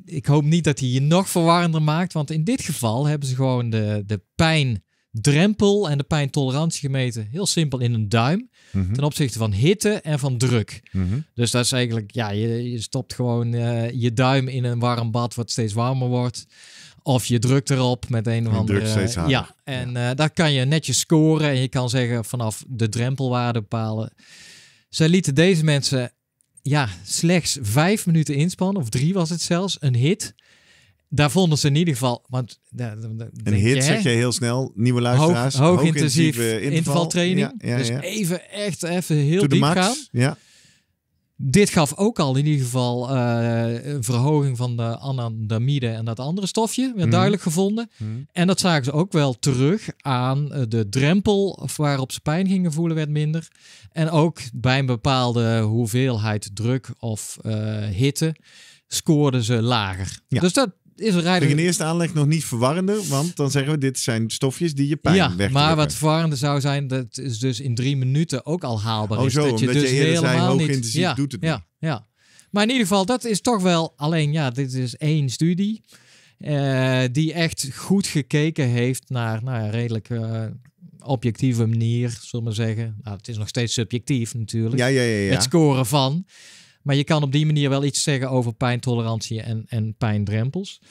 ik hoop niet dat hij je nog verwarrender maakt, want in dit geval hebben ze gewoon de, de pijndrempel en de pijntolerantie gemeten heel simpel in een duim mhm. ten opzichte van hitte en van druk. Mhm. Dus dat is eigenlijk, ja, je, je stopt gewoon eh, je duim in een warm bad wat steeds warmer wordt. Of je drukt erop met een of andere. Ja, en eh, daar kan je netjes scoren en je kan zeggen vanaf de drempelwaarde bepalen. Ze lieten deze mensen ja, slechts vijf minuten inspannen, of drie was het zelfs, een hit. Daar vonden ze in ieder geval. Want, een hit zeg je heel snel, nieuwe luisteraars. Hoog, hoog, intensief dus even echt even heel diep gaan. Ja dit gaf ook al in ieder geval eh, een verhoging van de anandamide en dat andere stofje, werd mhm. duidelijk gevonden. Mhm. En dat zagen ze ook wel terug aan eh, de drempel waarop ze pijn gingen voelen, werd minder. En ook bij een bepaalde hoeveelheid druk of eh, hitte scoorden ze lager. Ja. Dus dat is een in eerste aanleg nog niet verwarrender, want dan zeggen we dit zijn stofjes die je pijn ja, maar wat verwarrender zou zijn, dat is dus in drie minuten ook al haalbaar. Oh is, zo, je, dus je helemaal hoog intensief doet het ja, niet. Ja, maar in ieder geval, dat is toch wel... Alleen ja, dit is één studie eh, die echt goed gekeken heeft naar nou ja, redelijk... Eh, objectieve manier, zullen we zeggen. Nou, het is nog steeds subjectief natuurlijk. Ja, ja, ja, ja. Het scoren van. Maar je kan op die manier wel iets zeggen over pijntolerantie en, en pijndrempels.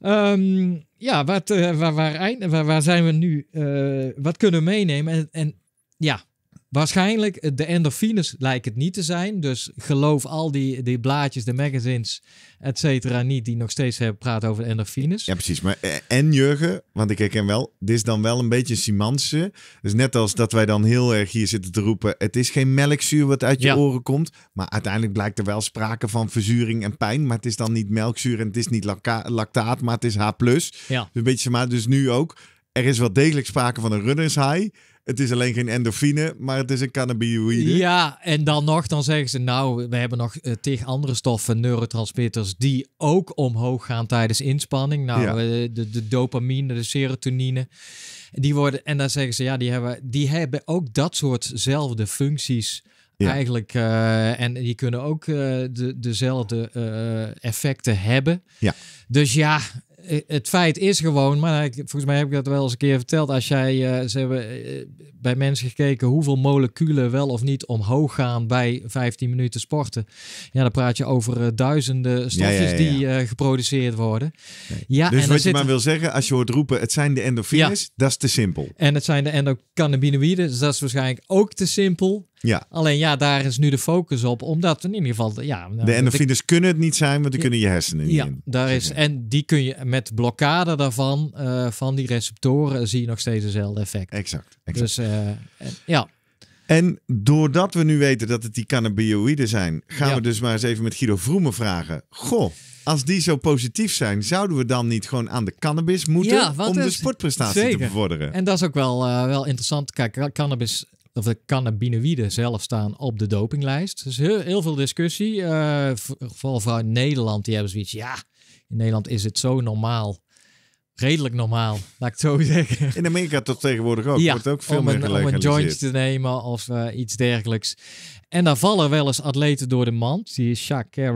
Ehm, ja, wat, eh, waar, waar, waar, waar, zijn we nu? Eh, wat kunnen we meenemen? En, en ja, Waarschijnlijk, eh, de endorfines lijkt het niet te zijn. Dus geloof al die, die blaadjes, de magazines, et cetera, niet die nog steeds hebben praten over endorfines. Ja, precies. Maar, eh, en Jurgen, want ik herken wel, dit is dan wel een beetje Simanse. Dus net als dat wij dan heel erg hier zitten te roepen, het is geen melkzuur wat uit je oren komt. Maar uiteindelijk blijkt er wel sprake van verzuring en pijn. Maar het is dan niet melkzuur en het is niet lactaat, maar het is H+. Ja. Dus een beetje, maar dus nu ook. Er is wel degelijk sprake van een runners high. Het is alleen geen endorfine, maar het is een cannabinoïde. Ja, en dan nog, dan zeggen ze nou, we hebben nog uh, eh, tegen andere stoffen, neurotransmitters, die ook omhoog gaan tijdens inspanning. Nou, eh, de, de, dopamine, de serotonine, die worden, en dan zeggen ze ja, die hebben, die hebben ook dat soortzelfde functies eigenlijk. Eh, en die kunnen ook de, dezelfde effecten hebben. Ja. Dus ja, eh, het feit is gewoon, maar volgens mij heb ik dat wel eens een keer verteld. Als jij, eh, ze hebben eh, bij mensen gekeken hoeveel moleculen wel of niet omhoog gaan bij 15 minuten sporten. Ja, dan praat je over duizenden stofjes die geproduceerd worden. Ja, dus en wat je maar wil zeggen, als je hoort roepen, het zijn de endorfines, dat is te simpel. En het zijn de endocannabinoïden, dus dat is waarschijnlijk ook te simpel. Ja. Alleen ja, daar is nu de focus op, omdat in ieder geval... Ja, nou, de endorfines kunnen het niet zijn, want die kunnen je hersenen niet ja, Daar is, en die kun je met blokkade daarvan, eh, van die receptoren, zie je nog steeds hetzelfde effect. Exact. Dus eh, en, ja. En doordat we nu weten dat het die cannabinoïden zijn, gaan we dus maar eens even met Guido Vroemen vragen. Goh, als die zo positief zijn, zouden we dan niet gewoon aan de cannabis moeten om de sportprestatie te bevorderen? En dat is ook wel, eh, wel interessant. Kijk, cannabis of de cannabinoïden zelf staan op de dopinglijst. Dus heel, heel veel discussie. Uh, vooral vanuit Nederland, die hebben zoiets. Ja, in Nederland is het zo normaal. Redelijk normaal, laat ik het zo zeggen. In Amerika tot tegenwoordig ook. Ja, Wordt ook veel om, een, meer om een joint te nemen of eh, iets dergelijks. En daar vallen wel eens atleten door de mand. Die is Shaq eh,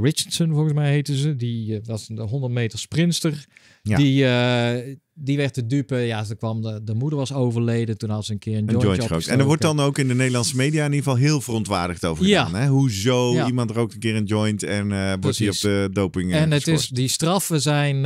Richardson, volgens mij heette ze. Die was een 100 meter sprinster. Die, eh, die werd de dupe. Ja, ze kwam de, moeder was overleden. Toen had ze een keer een, joint En er wordt dan ook in de Nederlandse media in ieder geval heel verontwaardigd over gedaan. Hè? Hoezo ja. iemand rookt een keer een joint en uh, wordt hij op de doping eh, En het is, die straffen zijn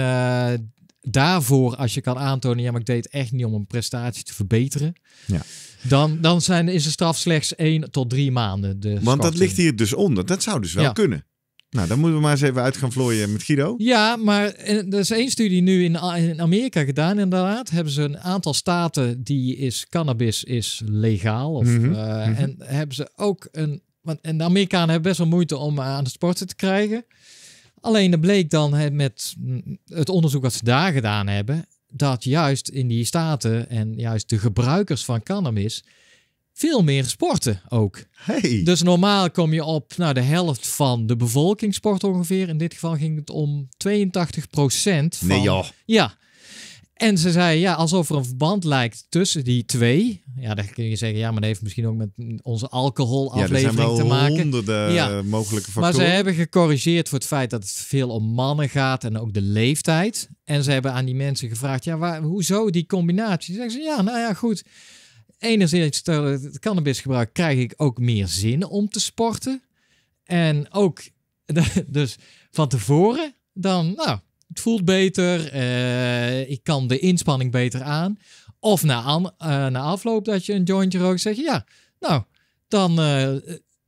daarvoor, als je kan aantonen... ja, maar ik deed echt niet om een prestatie te verbeteren. Ja. Dan, dan zijn, is de straf slechts één tot drie maanden. Want dat ligt hier dus onder. Dat zou dus wel kunnen. Nou, dan moeten we maar eens even uit gaan vlooien met Guido. Ja, maar eh, er is één studie nu eh, in, Amerika gedaan. Inderdaad, hebben ze een aantal staten die is cannabis is legaal. Of, mhm. Eh, mhm. En hebben ze ook een. Want, en de Amerikanen hebben best wel moeite om aan de sporten te krijgen. Alleen dat bleek dan met mm, het onderzoek wat ze daar gedaan hebben. Dat juist in die staten en juist de gebruikers van cannabis veel meer sporten ook. Hey. Dus normaal kom je op nou, de helft van de bevolking sport ongeveer. In dit geval ging het om 82 procent. Van, nee Ja. En ze zei, ja, alsof er een verband lijkt tussen die twee. Ja, dan kun je zeggen, ja, maar dat heeft misschien ook met onze alcoholaflevering ja, te maken. honderden eh, mogelijke factoren. Maar ze hebben gecorrigeerd voor het feit dat het veel om mannen gaat en ook de leeftijd. En ze hebben aan die mensen gevraagd, ja, waar, hoezo die combinatie? Zeggen ze, ja, nou ja, goed enerzijds het cannabisgebruik krijg ik ook meer zin om te sporten. En ook dus van tevoren dan, nou, het voelt beter, eh, ik kan de inspanning beter aan. Of na, aan, eh, na afloop dat je een jointje rookt, zeg je ja, nou, dan eh,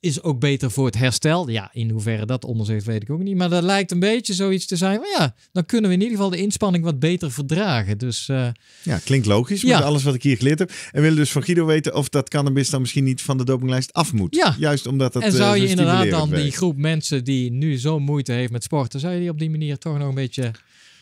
is ook beter voor het herstel. Ja, in hoeverre dat onderzoek weet ik ook niet. Maar dat lijkt een beetje zoiets te zijn. Maar ja, dan kunnen we in ieder geval de inspanning wat beter verdragen. Dus, eh, ja, klinkt logisch met alles wat ik hier geleerd heb. En willen dus van Guido weten of dat cannabis dan misschien niet van de dopinglijst af moet. Ja. Juist omdat dat En zou eh, je inderdaad dan die groep mensen die nu zo moeite heeft met sporten... zou je die op die manier toch nog een beetje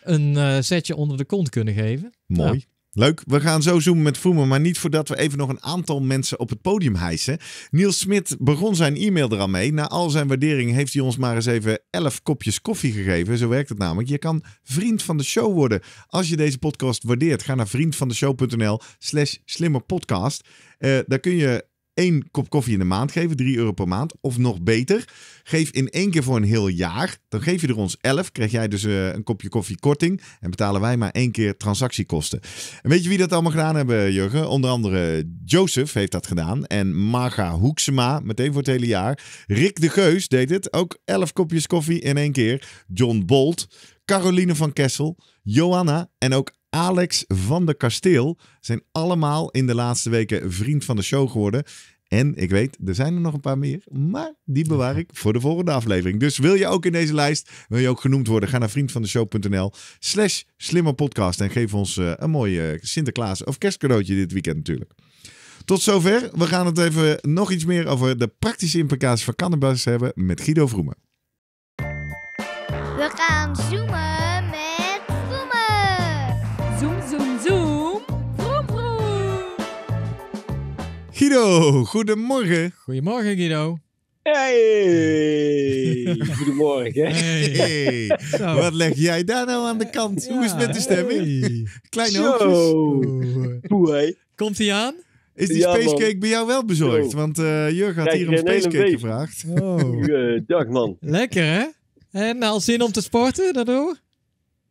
een uh, eh, zetje onder de kont kunnen geven? Mooi. Nou, Leuk, we gaan zo zoomen met Vroemen, maar niet voordat we even nog een aantal mensen op het podium hijsen. Niels Smit begon zijn e-mail er al mee. Na al zijn waardering heeft hij ons maar eens even elf kopjes koffie gegeven. Zo werkt het namelijk. Je kan vriend van de show worden. Als je deze podcast waardeert, ga naar vriendvandeshow.nl slash slimmerpodcast. Eh, daar kun je één kop koffie in de maand geven, 3 euro per maand. Of nog beter, geef in één keer voor een heel jaar. Dan geef je er ons 11, krijg jij dus eh, een kopje koffie korting. En betalen wij maar één keer transactiekosten. En weet je wie dat allemaal gedaan hebben, Jurgen? Onder andere Joseph heeft dat gedaan. En Marga Hoeksema, meteen voor het hele jaar. Rick de Geus deed het, ook 11 kopjes koffie in één keer. John Bolt, Caroline van Kessel, Johanna en ook Alex van der Kasteel zijn allemaal in de laatste weken vriend van de show geworden. En ik weet, er zijn er nog een paar meer, maar die bewaar ik voor de volgende aflevering. Dus wil je ook in deze lijst, wil je ook genoemd worden, ga naar vriendvandeshow.nl slash slimmerpodcast en geef ons eh, een mooie eh, Sinterklaas of kerstcadeautje dit weekend natuurlijk. Tot zover. We gaan het even nog iets meer over de praktische implicaties van cannabis hebben met Guido Vroemen. We gaan zoomen. Guido, goedemorgen. Goedemorgen, Guido. Hey, goedemorgen. Hey. Wat leg jij daar nou aan de eh, kant? Hoe is het met de stemming? Hey. Kleine oogjes. Komt hij aan? Is die spacecake bij jou wel bezorgd? Want uh, Jurgen had hier een spacecake gevraagd. Oh. dag man. Lekker hè? En eh, al zin om te sporten daardoor?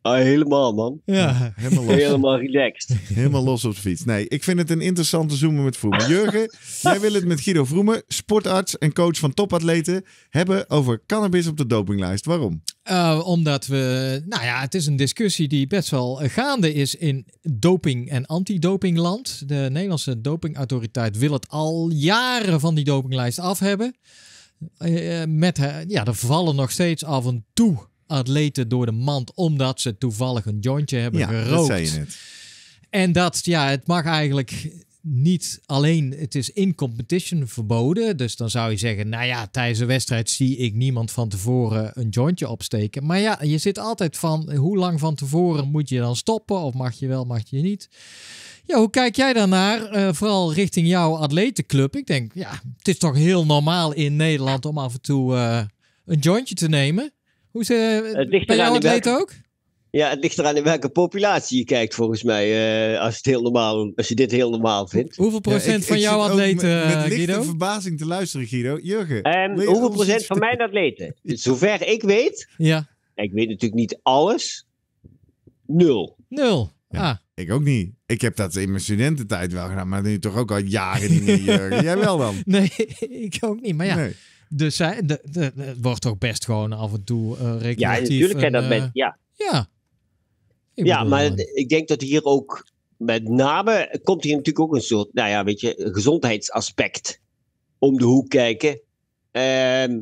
Ah, helemaal, man. Ja, helemaal los. Helemaal relaxed. Helemaal los op de fiets. Nee, ik vind het een interessante zoomen met Vroemen. Jurgen, jij wil het met Guido Vroemen, sportarts en coach van topatleten, hebben over cannabis op de dopinglijst. Waarom? Eh, omdat we, nou ja, het is een discussie die best wel gaande is in doping- en antidopingland. De Nederlandse dopingautoriteit wil het al jaren van die dopinglijst af hebben. Eh, eh, met, ja, er vallen nog steeds af en toe atleten door de mand omdat ze toevallig een jointje hebben ja, gerookt. Dat zei je net. En dat, ja, het mag eigenlijk niet alleen, het is in competition verboden. Dus dan zou je zeggen, nou ja, tijdens een wedstrijd zie ik niemand van tevoren een jointje opsteken. Maar ja, je zit altijd van, hoe lang van tevoren moet je dan stoppen? Of mag je wel, mag je niet? Ja, hoe kijk jij daarnaar? Eh, vooral richting jouw atletenclub. Ik denk, ja, het is toch heel normaal in Nederland om af en toe eh, een jointje te nemen? Hoe ze, eh, het ligt bij ook? Ja, het ligt eraan in welke populatie je kijkt, volgens mij. Eh, als, het heel normaal, als je dit heel normaal vindt. Hoeveel procent van jouw atleten, met, met eh, lichte verbazing te luisteren, Guido. Jurgen. Ehm, hoeveel procent van mijn atleten? Zover ik weet. Ja. Ik weet natuurlijk niet alles. Nul. Nul. Ja, ah. Ik ook niet. Ik heb dat in mijn studententijd wel gedaan, maar nu toch ook al jaren niet meer, Jurgen. Jij wel dan? Nee, ik ook niet. Maar ja. Nee. Dus het wordt toch best gewoon af en toe uh, Ja, natuurlijk. En, dat eh, met, ja, ja. ja, maar eh, ik denk dat hier ook met name komt hier natuurlijk ook een soort, nou ja, weet je, gezondheidsaspect om de hoek kijken. Ehm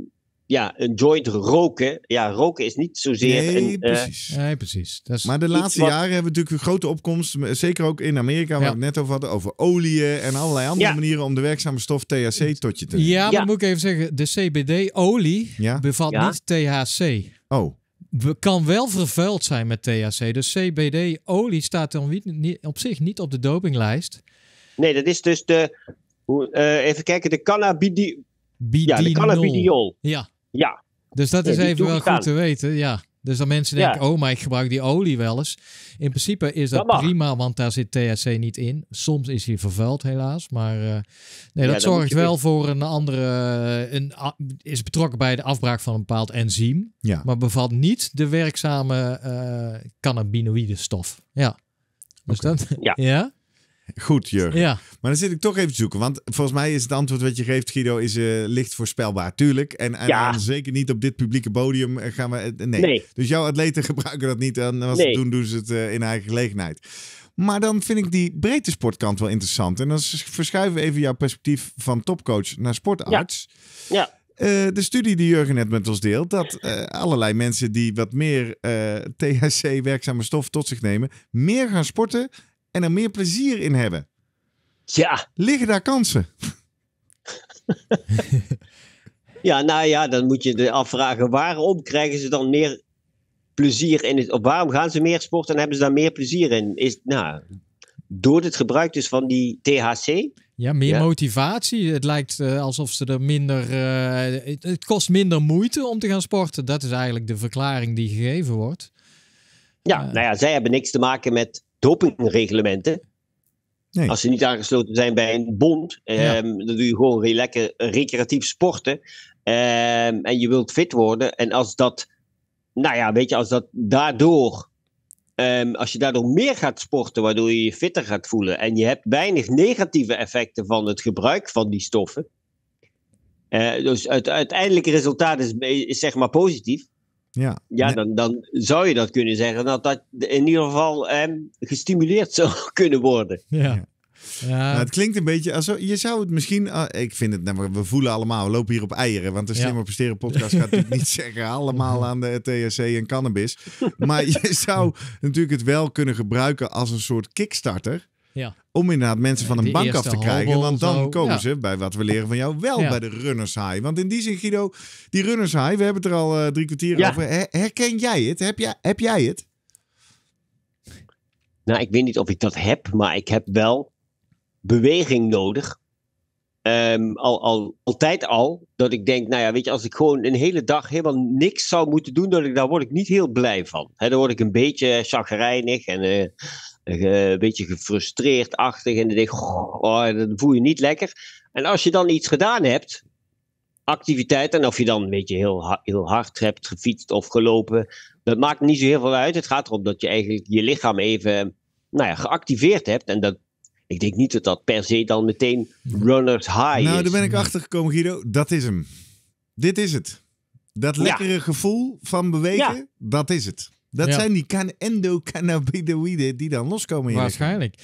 ja, een joint roken. Ja, roken is niet zozeer. Nee, een, eh, precies. nee, precies. Dat maar de laatste jaren hebben we natuurlijk een grote opkomst. Zeker ook in Amerika, waar we het net over hadden. Over oliën en allerlei andere manieren om de werkzame stof THC tot je te nemen. Ja, maar moet ik even zeggen: de CBD-olie bevat niet THC. Oh. We kan wel vervuild zijn met THC. Dus CBD-olie staat dan niet, op zich niet op de dopinglijst. Nee, dat is dus de. Eh, even kijken, de cannabidiol. Ja, de cannabidiol. Ja. Ja. Dus dat is even wel goed te weten, ja. Dus dan mensen denken, oh, maar ik gebruik die olie wel eens. In principe is dat, prima, want daar zit THC niet in. Soms is hij vervuild, helaas. Maar eh, nee, dat zorgt wel voor een andere... Eh, een, is betrokken bij de afbraak van een bepaald enzym. Ja. Maar bevat niet de werkzame eh, cannabinoïde stof. Ja. Dus dat... ja? Goed, Jurgen. Maar dan zit ik toch even te zoeken. Want volgens mij is het antwoord wat je geeft, Guido, is eh, licht voorspelbaar. Tuurlijk. En, en, zeker niet op dit publieke podium eh, gaan we... Eh, nee. Dus jouw atleten gebruiken dat niet. En als ze doen, doen ze het in eigen gelegenheid. Maar dan vind ik die breedte sportkant wel interessant. En dan verschuiven we even jouw perspectief van topcoach naar sportarts. ja. de studie die Jurgen net met ons deelt, dat allerlei mensen die wat meer THC-werkzame stof tot zich nemen, meer gaan sporten en er meer plezier in hebben. Ja. Liggen daar kansen? ja, nou ja, dan moet je de afvragen waarom krijgen ze dan meer plezier in het. Of waarom gaan ze meer sporten en hebben ze daar meer plezier in? Is, nou, door het gebruik dus van die THC. Ja, meer motivatie. Het lijkt eh, alsof ze er minder. Eh, het, kost minder moeite om te gaan sporten. Dat is eigenlijk de verklaring die gegeven wordt. Ja, eh. nou ja, zij hebben niks te maken met dopingreglementen. Nee. Als ze niet aangesloten zijn bij een bond, ehm, dan doe je gewoon heel lekker recreatief sporten. Ehm, en je wilt fit worden. En als dat, nou ja, weet je, als dat daardoor, ehm, als je daardoor meer gaat sporten, waardoor je je fitter gaat voelen. En je hebt weinig negatieve effecten van het gebruik van die stoffen. Eh, dus het uiteindelijke resultaat is, is zeg maar positief. Ja, ja dan, dan zou je dat kunnen zeggen, dat dat in ieder geval gestimuleerd zou kunnen worden. Ja. Ja. Nou, het klinkt een beetje alsof je zou het misschien. Ah, ik vind het, nou, we voelen allemaal, we lopen hier op eieren. Want de Slimmer Presteren podcast gaat natuurlijk niet zeggen: allemaal aan de THC en cannabis. Maar je zou natuurlijk het wel kunnen gebruiken als een soort kickstarter. Ja. Om inderdaad mensen van een bank af te krijgen. Want dan komen ze bij wat we leren van jou wel bij de runners high. Want in die zin, Guido, die runners high, we hebben het er al eh, drie kwartier over. Herken jij het? Heb jij, heb jij het? Nou, ik weet niet of ik dat heb, maar ik heb wel beweging nodig Ehm, al, al, altijd al, dat ik denk, nou ja, weet je, als ik gewoon een hele dag helemaal niks zou moeten doen, dan word ik niet heel blij van. dan word ik een beetje chagrijnig en eh, eh, een beetje gefrustreerd-achtig en dan denk ik, oh, dat voel je niet lekker. En als je dan iets gedaan hebt, activiteit, en of je dan, een beetje heel, heel hard hebt gefietst of gelopen, dat maakt niet zo heel veel uit. Het gaat erom dat je eigenlijk je lichaam even nou ja, geactiveerd hebt. En dat ik denk niet dat dat per se dan meteen runners high nou, is. Nou, daar ben ik achter gekomen, Guido. Dat is hem. Dit is het. Dat lekkere gevoel van bewegen, dat is het. Dat zijn die can endocannabinoïden die dan loskomen hier. Waarschijnlijk.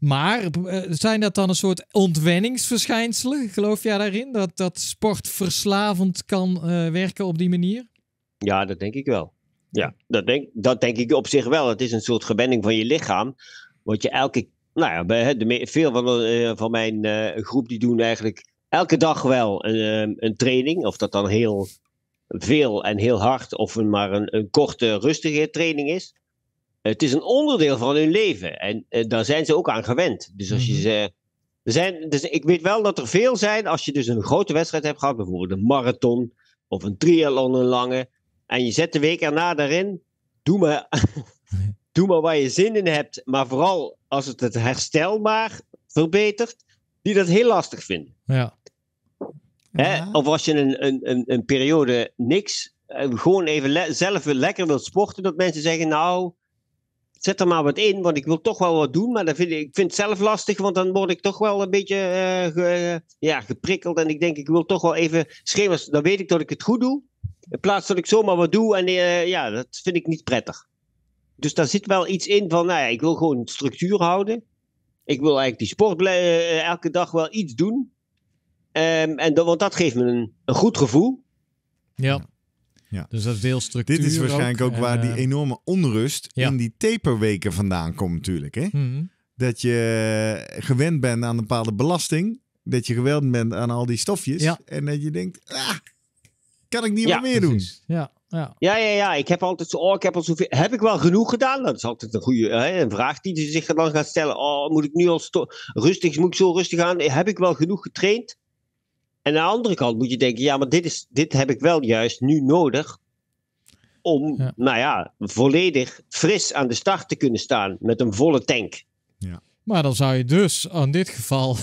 Maar eh, zijn dat dan een soort ontwenningsverschijnselen? Geloof jij daarin? Dat, dat sport verslavend kan eh, werken op die manier? Ja, dat denk ik wel. Ja, dat denk, dat denk ik op zich wel. Het is een soort gewenning van je lichaam. Wat je elke nou ja, bij, de, veel van, eh, van mijn eh, groep die doen eigenlijk elke dag wel een, ehm, een, training. Of dat dan heel veel en heel hard of een, maar een, een korte, rustige training is. Het is een onderdeel van hun leven en eh, daar zijn ze ook aan gewend. Dus als je mhm. ze. Er zijn, dus ik weet wel dat er veel zijn als je dus een grote wedstrijd hebt gehad, bijvoorbeeld een marathon of een triathlon, een lange. En je zet de week erna daarin. Doe maar, doe maar waar je zin in hebt, maar vooral als het het herstel maar verbetert, die dat heel lastig vinden. Ja. Of als je een, een, een, periode niks, eh, gewoon even zelf lekker wilt sporten, dat mensen zeggen, nou, zet er maar wat in, want ik wil toch wel wat doen. Maar dat vind ik, ik vind het zelf lastig, want dan word ik toch wel een beetje eh, ja, geprikkeld. En ik denk, ik wil toch wel even schreeuwen, dan weet ik dat ik het goed doe. In plaats dat ik zomaar wat doe en eh, ja, dat vind ik niet prettig. Dus daar zit wel iets in van, nou ja, ik wil gewoon structuur houden. Ik wil eigenlijk die sport eh, elke dag wel iets doen. Um, en dan, want dat geeft me een, goed gevoel. Ja. ja. Dus dat is structuur. Dit is waarschijnlijk ook, waar die eh, enorme onrust in die taperweken vandaan komt, natuurlijk. Hè? Mhm. Dat je gewend bent aan een bepaalde belasting. Dat je gewend bent aan al die stofjes. En dat je denkt, ah, kan ik niet meer doen. Ja, ja. ja, ja, ja. Ik heb altijd zo, oh, ik heb al zoveel. Heb ik wel genoeg gedaan? Dat is altijd een goede hè, vraag die ze zich dan gaat stellen. Oh, moet ik nu al rustig, moet ik zo rustig aan? Heb ik wel genoeg getraind? En aan de andere kant moet je denken, ja, maar dit, is, dit heb ik wel juist nu nodig om, ja. nou ja, volledig fris aan de start te kunnen staan met een volle tank. Ja. Maar dan zou je dus in dit geval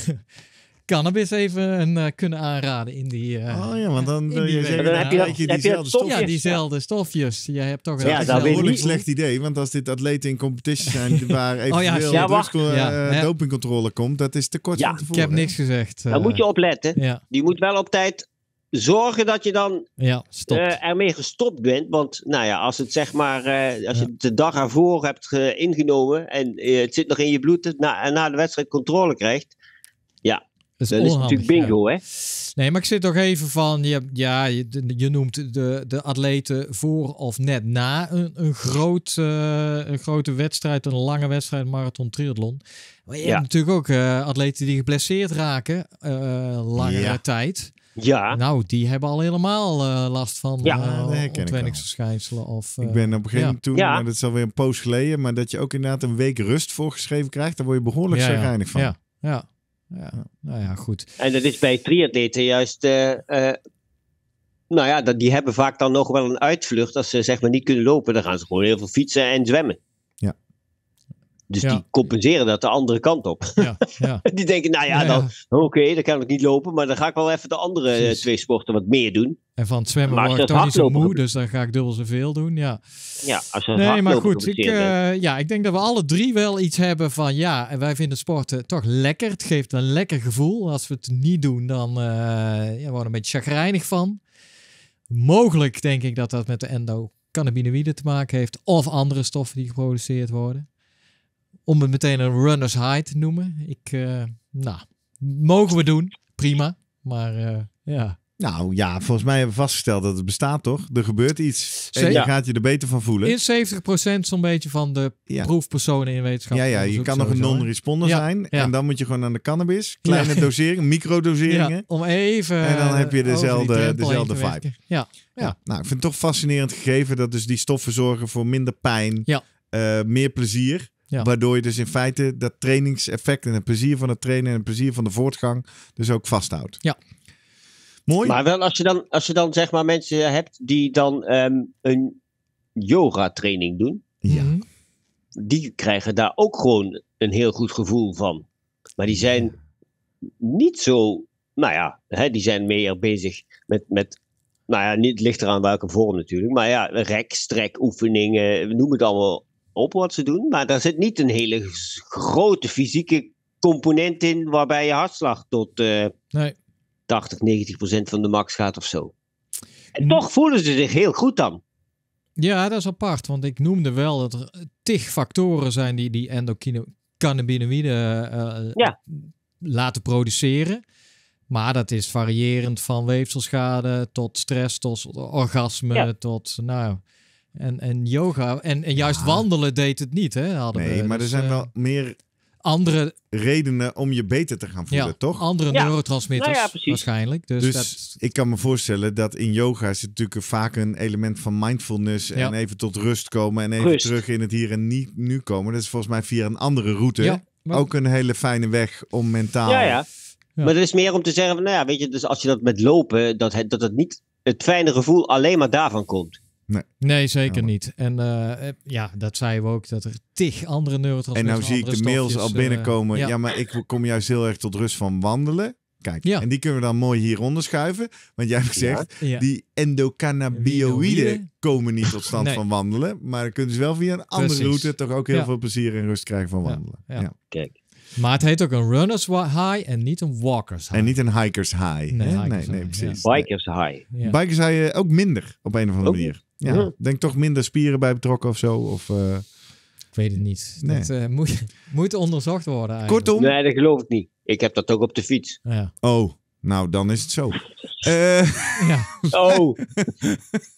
cannabis even eh, kunnen aanraden in die. Uh, oh ja, want dan, je dan heb je, dat, diezelfde stofjes. Ja, diezelfde stofjes. Je hebt toch ja, dat is een behoorlijk slecht idee, want als dit atleten in competitie zijn waar oh eventueel oh, ja, dopingcontrole komt, dat is te kort van tevoren. Ik heb niks gezegd. dan moet je opletten. Die Je moet wel op tijd zorgen dat je dan ja, uh, ermee gestopt bent. Want nou ja, als het zeg maar, als je de dag ervoor hebt ingenomen en het zit nog in je bloed, en na de wedstrijd controle krijgt, dat is, dat natuurlijk bingo, hè? Nee, maar ik zit toch even van, je, ja, je, je noemt de, de atleten voor of net na een, een, groot, eh, een grote wedstrijd, een lange wedstrijd, marathon, triathlon. Maar je hebt natuurlijk ook eh, atleten die geblesseerd raken uh, langere tijd. Ja. Nou, die hebben al helemaal last van ja. Uh, ontwenningsverschijnselen. Of, ik ben op een gegeven moment ja. toen, en dat is alweer een poos geleden, maar dat je ook inderdaad een week rust voorgeschreven krijgt, daar word je behoorlijk ja, van. Ja. ja, ja, nou ja, goed. En dat is bij triatleten juist. Eh, eh, nou ja, die hebben vaak dan nog wel een uitvlucht. Als ze zeg maar niet kunnen lopen, dan gaan ze gewoon heel veel fietsen en zwemmen. Dus die compenseren dat de andere kant op. Ja, ja. die denken, nou ja, dan oké, dan kan ik niet lopen, maar dan ga ik wel even de andere eh, twee sporten wat meer doen. En van het zwemmen wordt word ik toch niet zo moe, dus dan ga ik dubbel zoveel doen, ja. Ja, als Nee, maar goed, ik, eh, ja, ik denk dat we alle drie wel iets hebben van, ja, en wij vinden sporten toch lekker. Het geeft een lekker gevoel. Als we het niet doen, dan eh, ja, worden we een beetje chagrijnig van. Mogelijk denk ik dat dat met de endocannabinoïden te maken heeft, of andere stoffen die geproduceerd worden om het meteen een runner's high te noemen. Ik, eh, nou, mogen we doen. Prima. Maar eh, ja. Nou ja, volgens mij hebben we vastgesteld dat het bestaat, toch? Er gebeurt iets en je gaat je er beter van voelen. In 70% zo'n beetje van de proefpersonen in wetenschap. Ja, ja je kan nog een non-responder zijn. En dan moet je gewoon aan de cannabis. Kleine dosering, microdoseringen. om even... En dan heb je eh, dezelfde, dezelfde vibe. Ja. Ja. Nou, ik vind het toch fascinerend gegeven dat dus die stoffen zorgen voor minder pijn, meer plezier. Waardoor je dus in feite dat trainingseffect en het plezier van het trainen en het plezier van de voortgang dus ook vasthoudt. Ja. Mooi. Maar wel als je dan, als je dan zeg maar mensen hebt die dan ehm, een yoga training doen. Ja. Mhm. Die krijgen daar ook gewoon een heel goed gevoel van. Maar die zijn niet zo, nou ja, hè, die zijn meer bezig met, met nou ja, niet, het ligt eraan welke vorm natuurlijk. Maar ja, rek, strek, oefeningen, noem het allemaal op wat ze doen. Maar daar zit niet een hele grote fysieke component in waarbij je hartslag tot eh, nee. 80, 90 procent van de max gaat of zo. En toch voelen ze zich heel goed dan. Ja, dat is apart, want ik noemde wel dat er tig factoren zijn die die endocannabinoïden uh, eh, eh, laten produceren. Maar dat is variërend van weefselschade tot stress, tot orgasme, tot nou, en, en yoga. En, en juist wandelen deed het niet, hè? Hadden nee, maar er dus, zijn eh, wel meer andere redenen om je beter te gaan voelen, ja, toch? Andere neurotransmitters nou waarschijnlijk. Dus, dus ik kan me voorstellen dat in yoga is natuurlijk vaak een element van mindfulness en even tot rust komen en even terug in het hier en niet nu komen. Dat is volgens mij via een andere route ook een hele fijne weg om mentaal. Ja, ja. Maar dat is meer om te zeggen, van, nou ja, weet je, dus als je dat met lopen, dat het, dat het niet het fijne gevoel alleen maar daarvan komt. Nee, zeker niet. En eh, eh, ja, dat zeiden we ook, dat er tig andere neurotransmitters... En nou zie ik de mails al eh, binnenkomen. ja. maar ik kom juist heel erg tot rust van wandelen. Kijk, ja. en die kunnen we dan mooi hieronder schuiven. Want jij hebt gezegd, die endocannabinoïden komen niet tot stand van wandelen. Maar dan kunnen ze wel via een andere route toch ook heel veel plezier en rust krijgen van wandelen. Kijk. Maar het heet ook een runners high en niet een walkers high. En niet een hikers high. Nee, nee, nee, precies. Bikers high. Bikers high ook minder op een of andere manier. Ja, Denk toch minder spieren bij betrokken of zo. Of, eh, Ik weet het niet. Dat eh, moet, moet onderzocht worden. Eigenlijk. Kortom. Nee, dat geloof ik niet. Ik heb dat ook op de fiets. ja. Oh, nou dan is het zo. Eh, ja. Oh.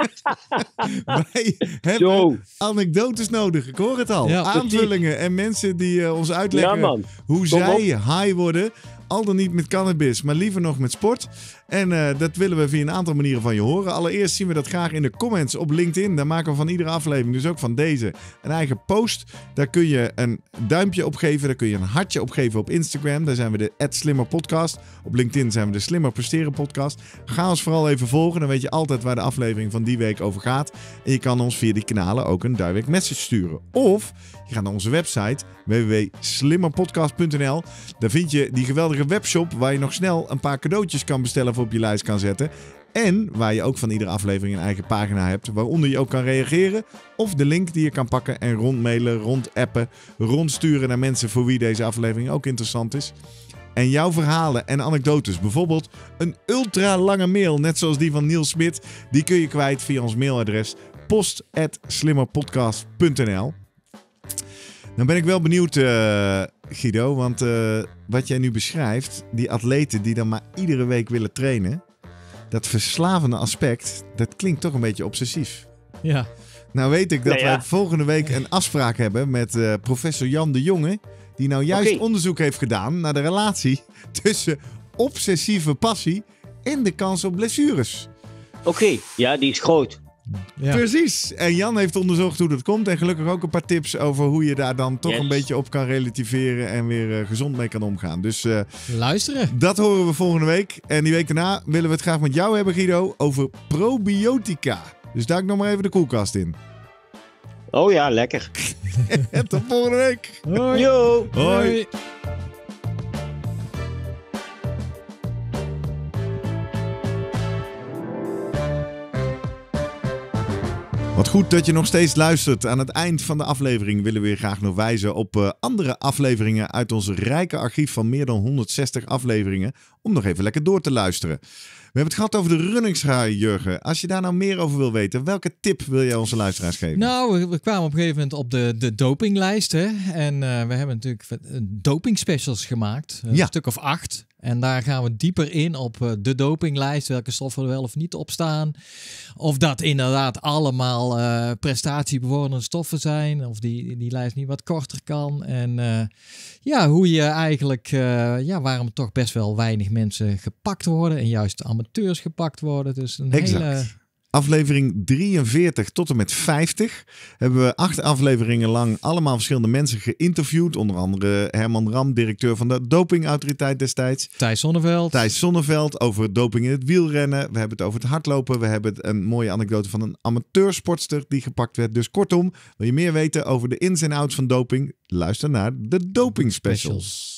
Wij hebben anekdotes nodig. Ik hoor het al. Ja, Aanvullingen en mensen die ons uitleggen hoe zij high worden. Al dan niet met cannabis, maar liever nog met sport. En eh, dat willen we via een aantal manieren van je horen. Allereerst zien we dat graag in de comments op LinkedIn. Daar maken we van iedere aflevering, dus ook van deze, een eigen post. Daar kun je een duimpje op geven. Daar kun je een hartje op geven op Instagram. Daar zijn we de Slimmer Podcast. Op LinkedIn zijn we de Slimmer Presteren Podcast. Ga ons vooral even volgen. Dan weet je altijd waar de aflevering van die week over gaat. En je kan ons via die kanalen ook een direct message sturen. Of je gaat naar onze website www.slimmerpodcast.nl. Daar vind je die geweldige webshop waar je nog snel een paar cadeautjes kan bestellen op je lijst kan zetten. En waar je ook van iedere aflevering een eigen pagina hebt, waaronder je ook kan reageren. Of de link die je kan pakken en rondmailen, rondappen, rondsturen naar mensen voor wie deze aflevering ook interessant is. En jouw verhalen en anekdotes, bijvoorbeeld een ultra lange mail, net zoals die van Niels Smit, die kun je kwijt via ons mailadres post.slimmerpodcast.nl. Dan ben ik wel benieuwd eh, Guido, want eh, wat jij nu beschrijft, die atleten die dan maar iedere week willen trainen, dat verslavende aspect, dat klinkt toch een beetje obsessief. Ja. Nou weet ik dat we volgende week een afspraak hebben met eh, professor Jan de Jonge, die nou juist onderzoek heeft gedaan naar de relatie tussen obsessieve passie en de kans op blessures. Oké, ja, die is groot. Ja. Precies. En Jan heeft onderzocht hoe dat komt. En gelukkig ook een paar tips over hoe je daar dan toch een beetje op kan relativeren. En weer eh, gezond mee kan omgaan. Dus eh, luisteren. Dat horen we volgende week. En die week daarna willen we het graag met jou hebben, Guido. Over probiotica. Dus duik nog maar even de koelkast in. Oh ja, lekker. Tot volgende week. Hoi. Yo. Hoi. goed dat je nog steeds luistert. Aan het eind van de aflevering willen we je graag nog wijzen op eh, andere afleveringen uit ons rijke archief van meer dan 160 afleveringen. Om nog even lekker door te luisteren. We hebben het gehad over de runningsraai, Jurgen. Als je daar nou meer over wil weten, welke tip wil jij onze luisteraars geven? Nou, we kwamen op een gegeven moment op de, de dopinglijst. En eh, we hebben natuurlijk eh, doping specials gemaakt. Een stuk of acht. En daar gaan we dieper in op eh, de dopinglijst, welke stoffen er wel of niet op staan. Of dat inderdaad allemaal uh, stoffen zijn, of die, die lijst niet wat korter kan. En eh, ja, hoe je eigenlijk, ja, waarom toch best wel weinig mensen gepakt worden en juist amateurs gepakt worden. Dus een hele aflevering 43 tot en met 50 hebben we acht afleveringen lang allemaal verschillende mensen geïnterviewd. Onder andere Herman Ram, directeur van de dopingautoriteit destijds. Thijs Sonneveld. Thijs Sonneveld over doping in het wielrennen. We hebben het over het hardlopen. We hebben een mooie anekdote van een amateursportster die gepakt werd. Dus kortom, wil je meer weten over de ins en outs van doping? Luister naar de doping specials.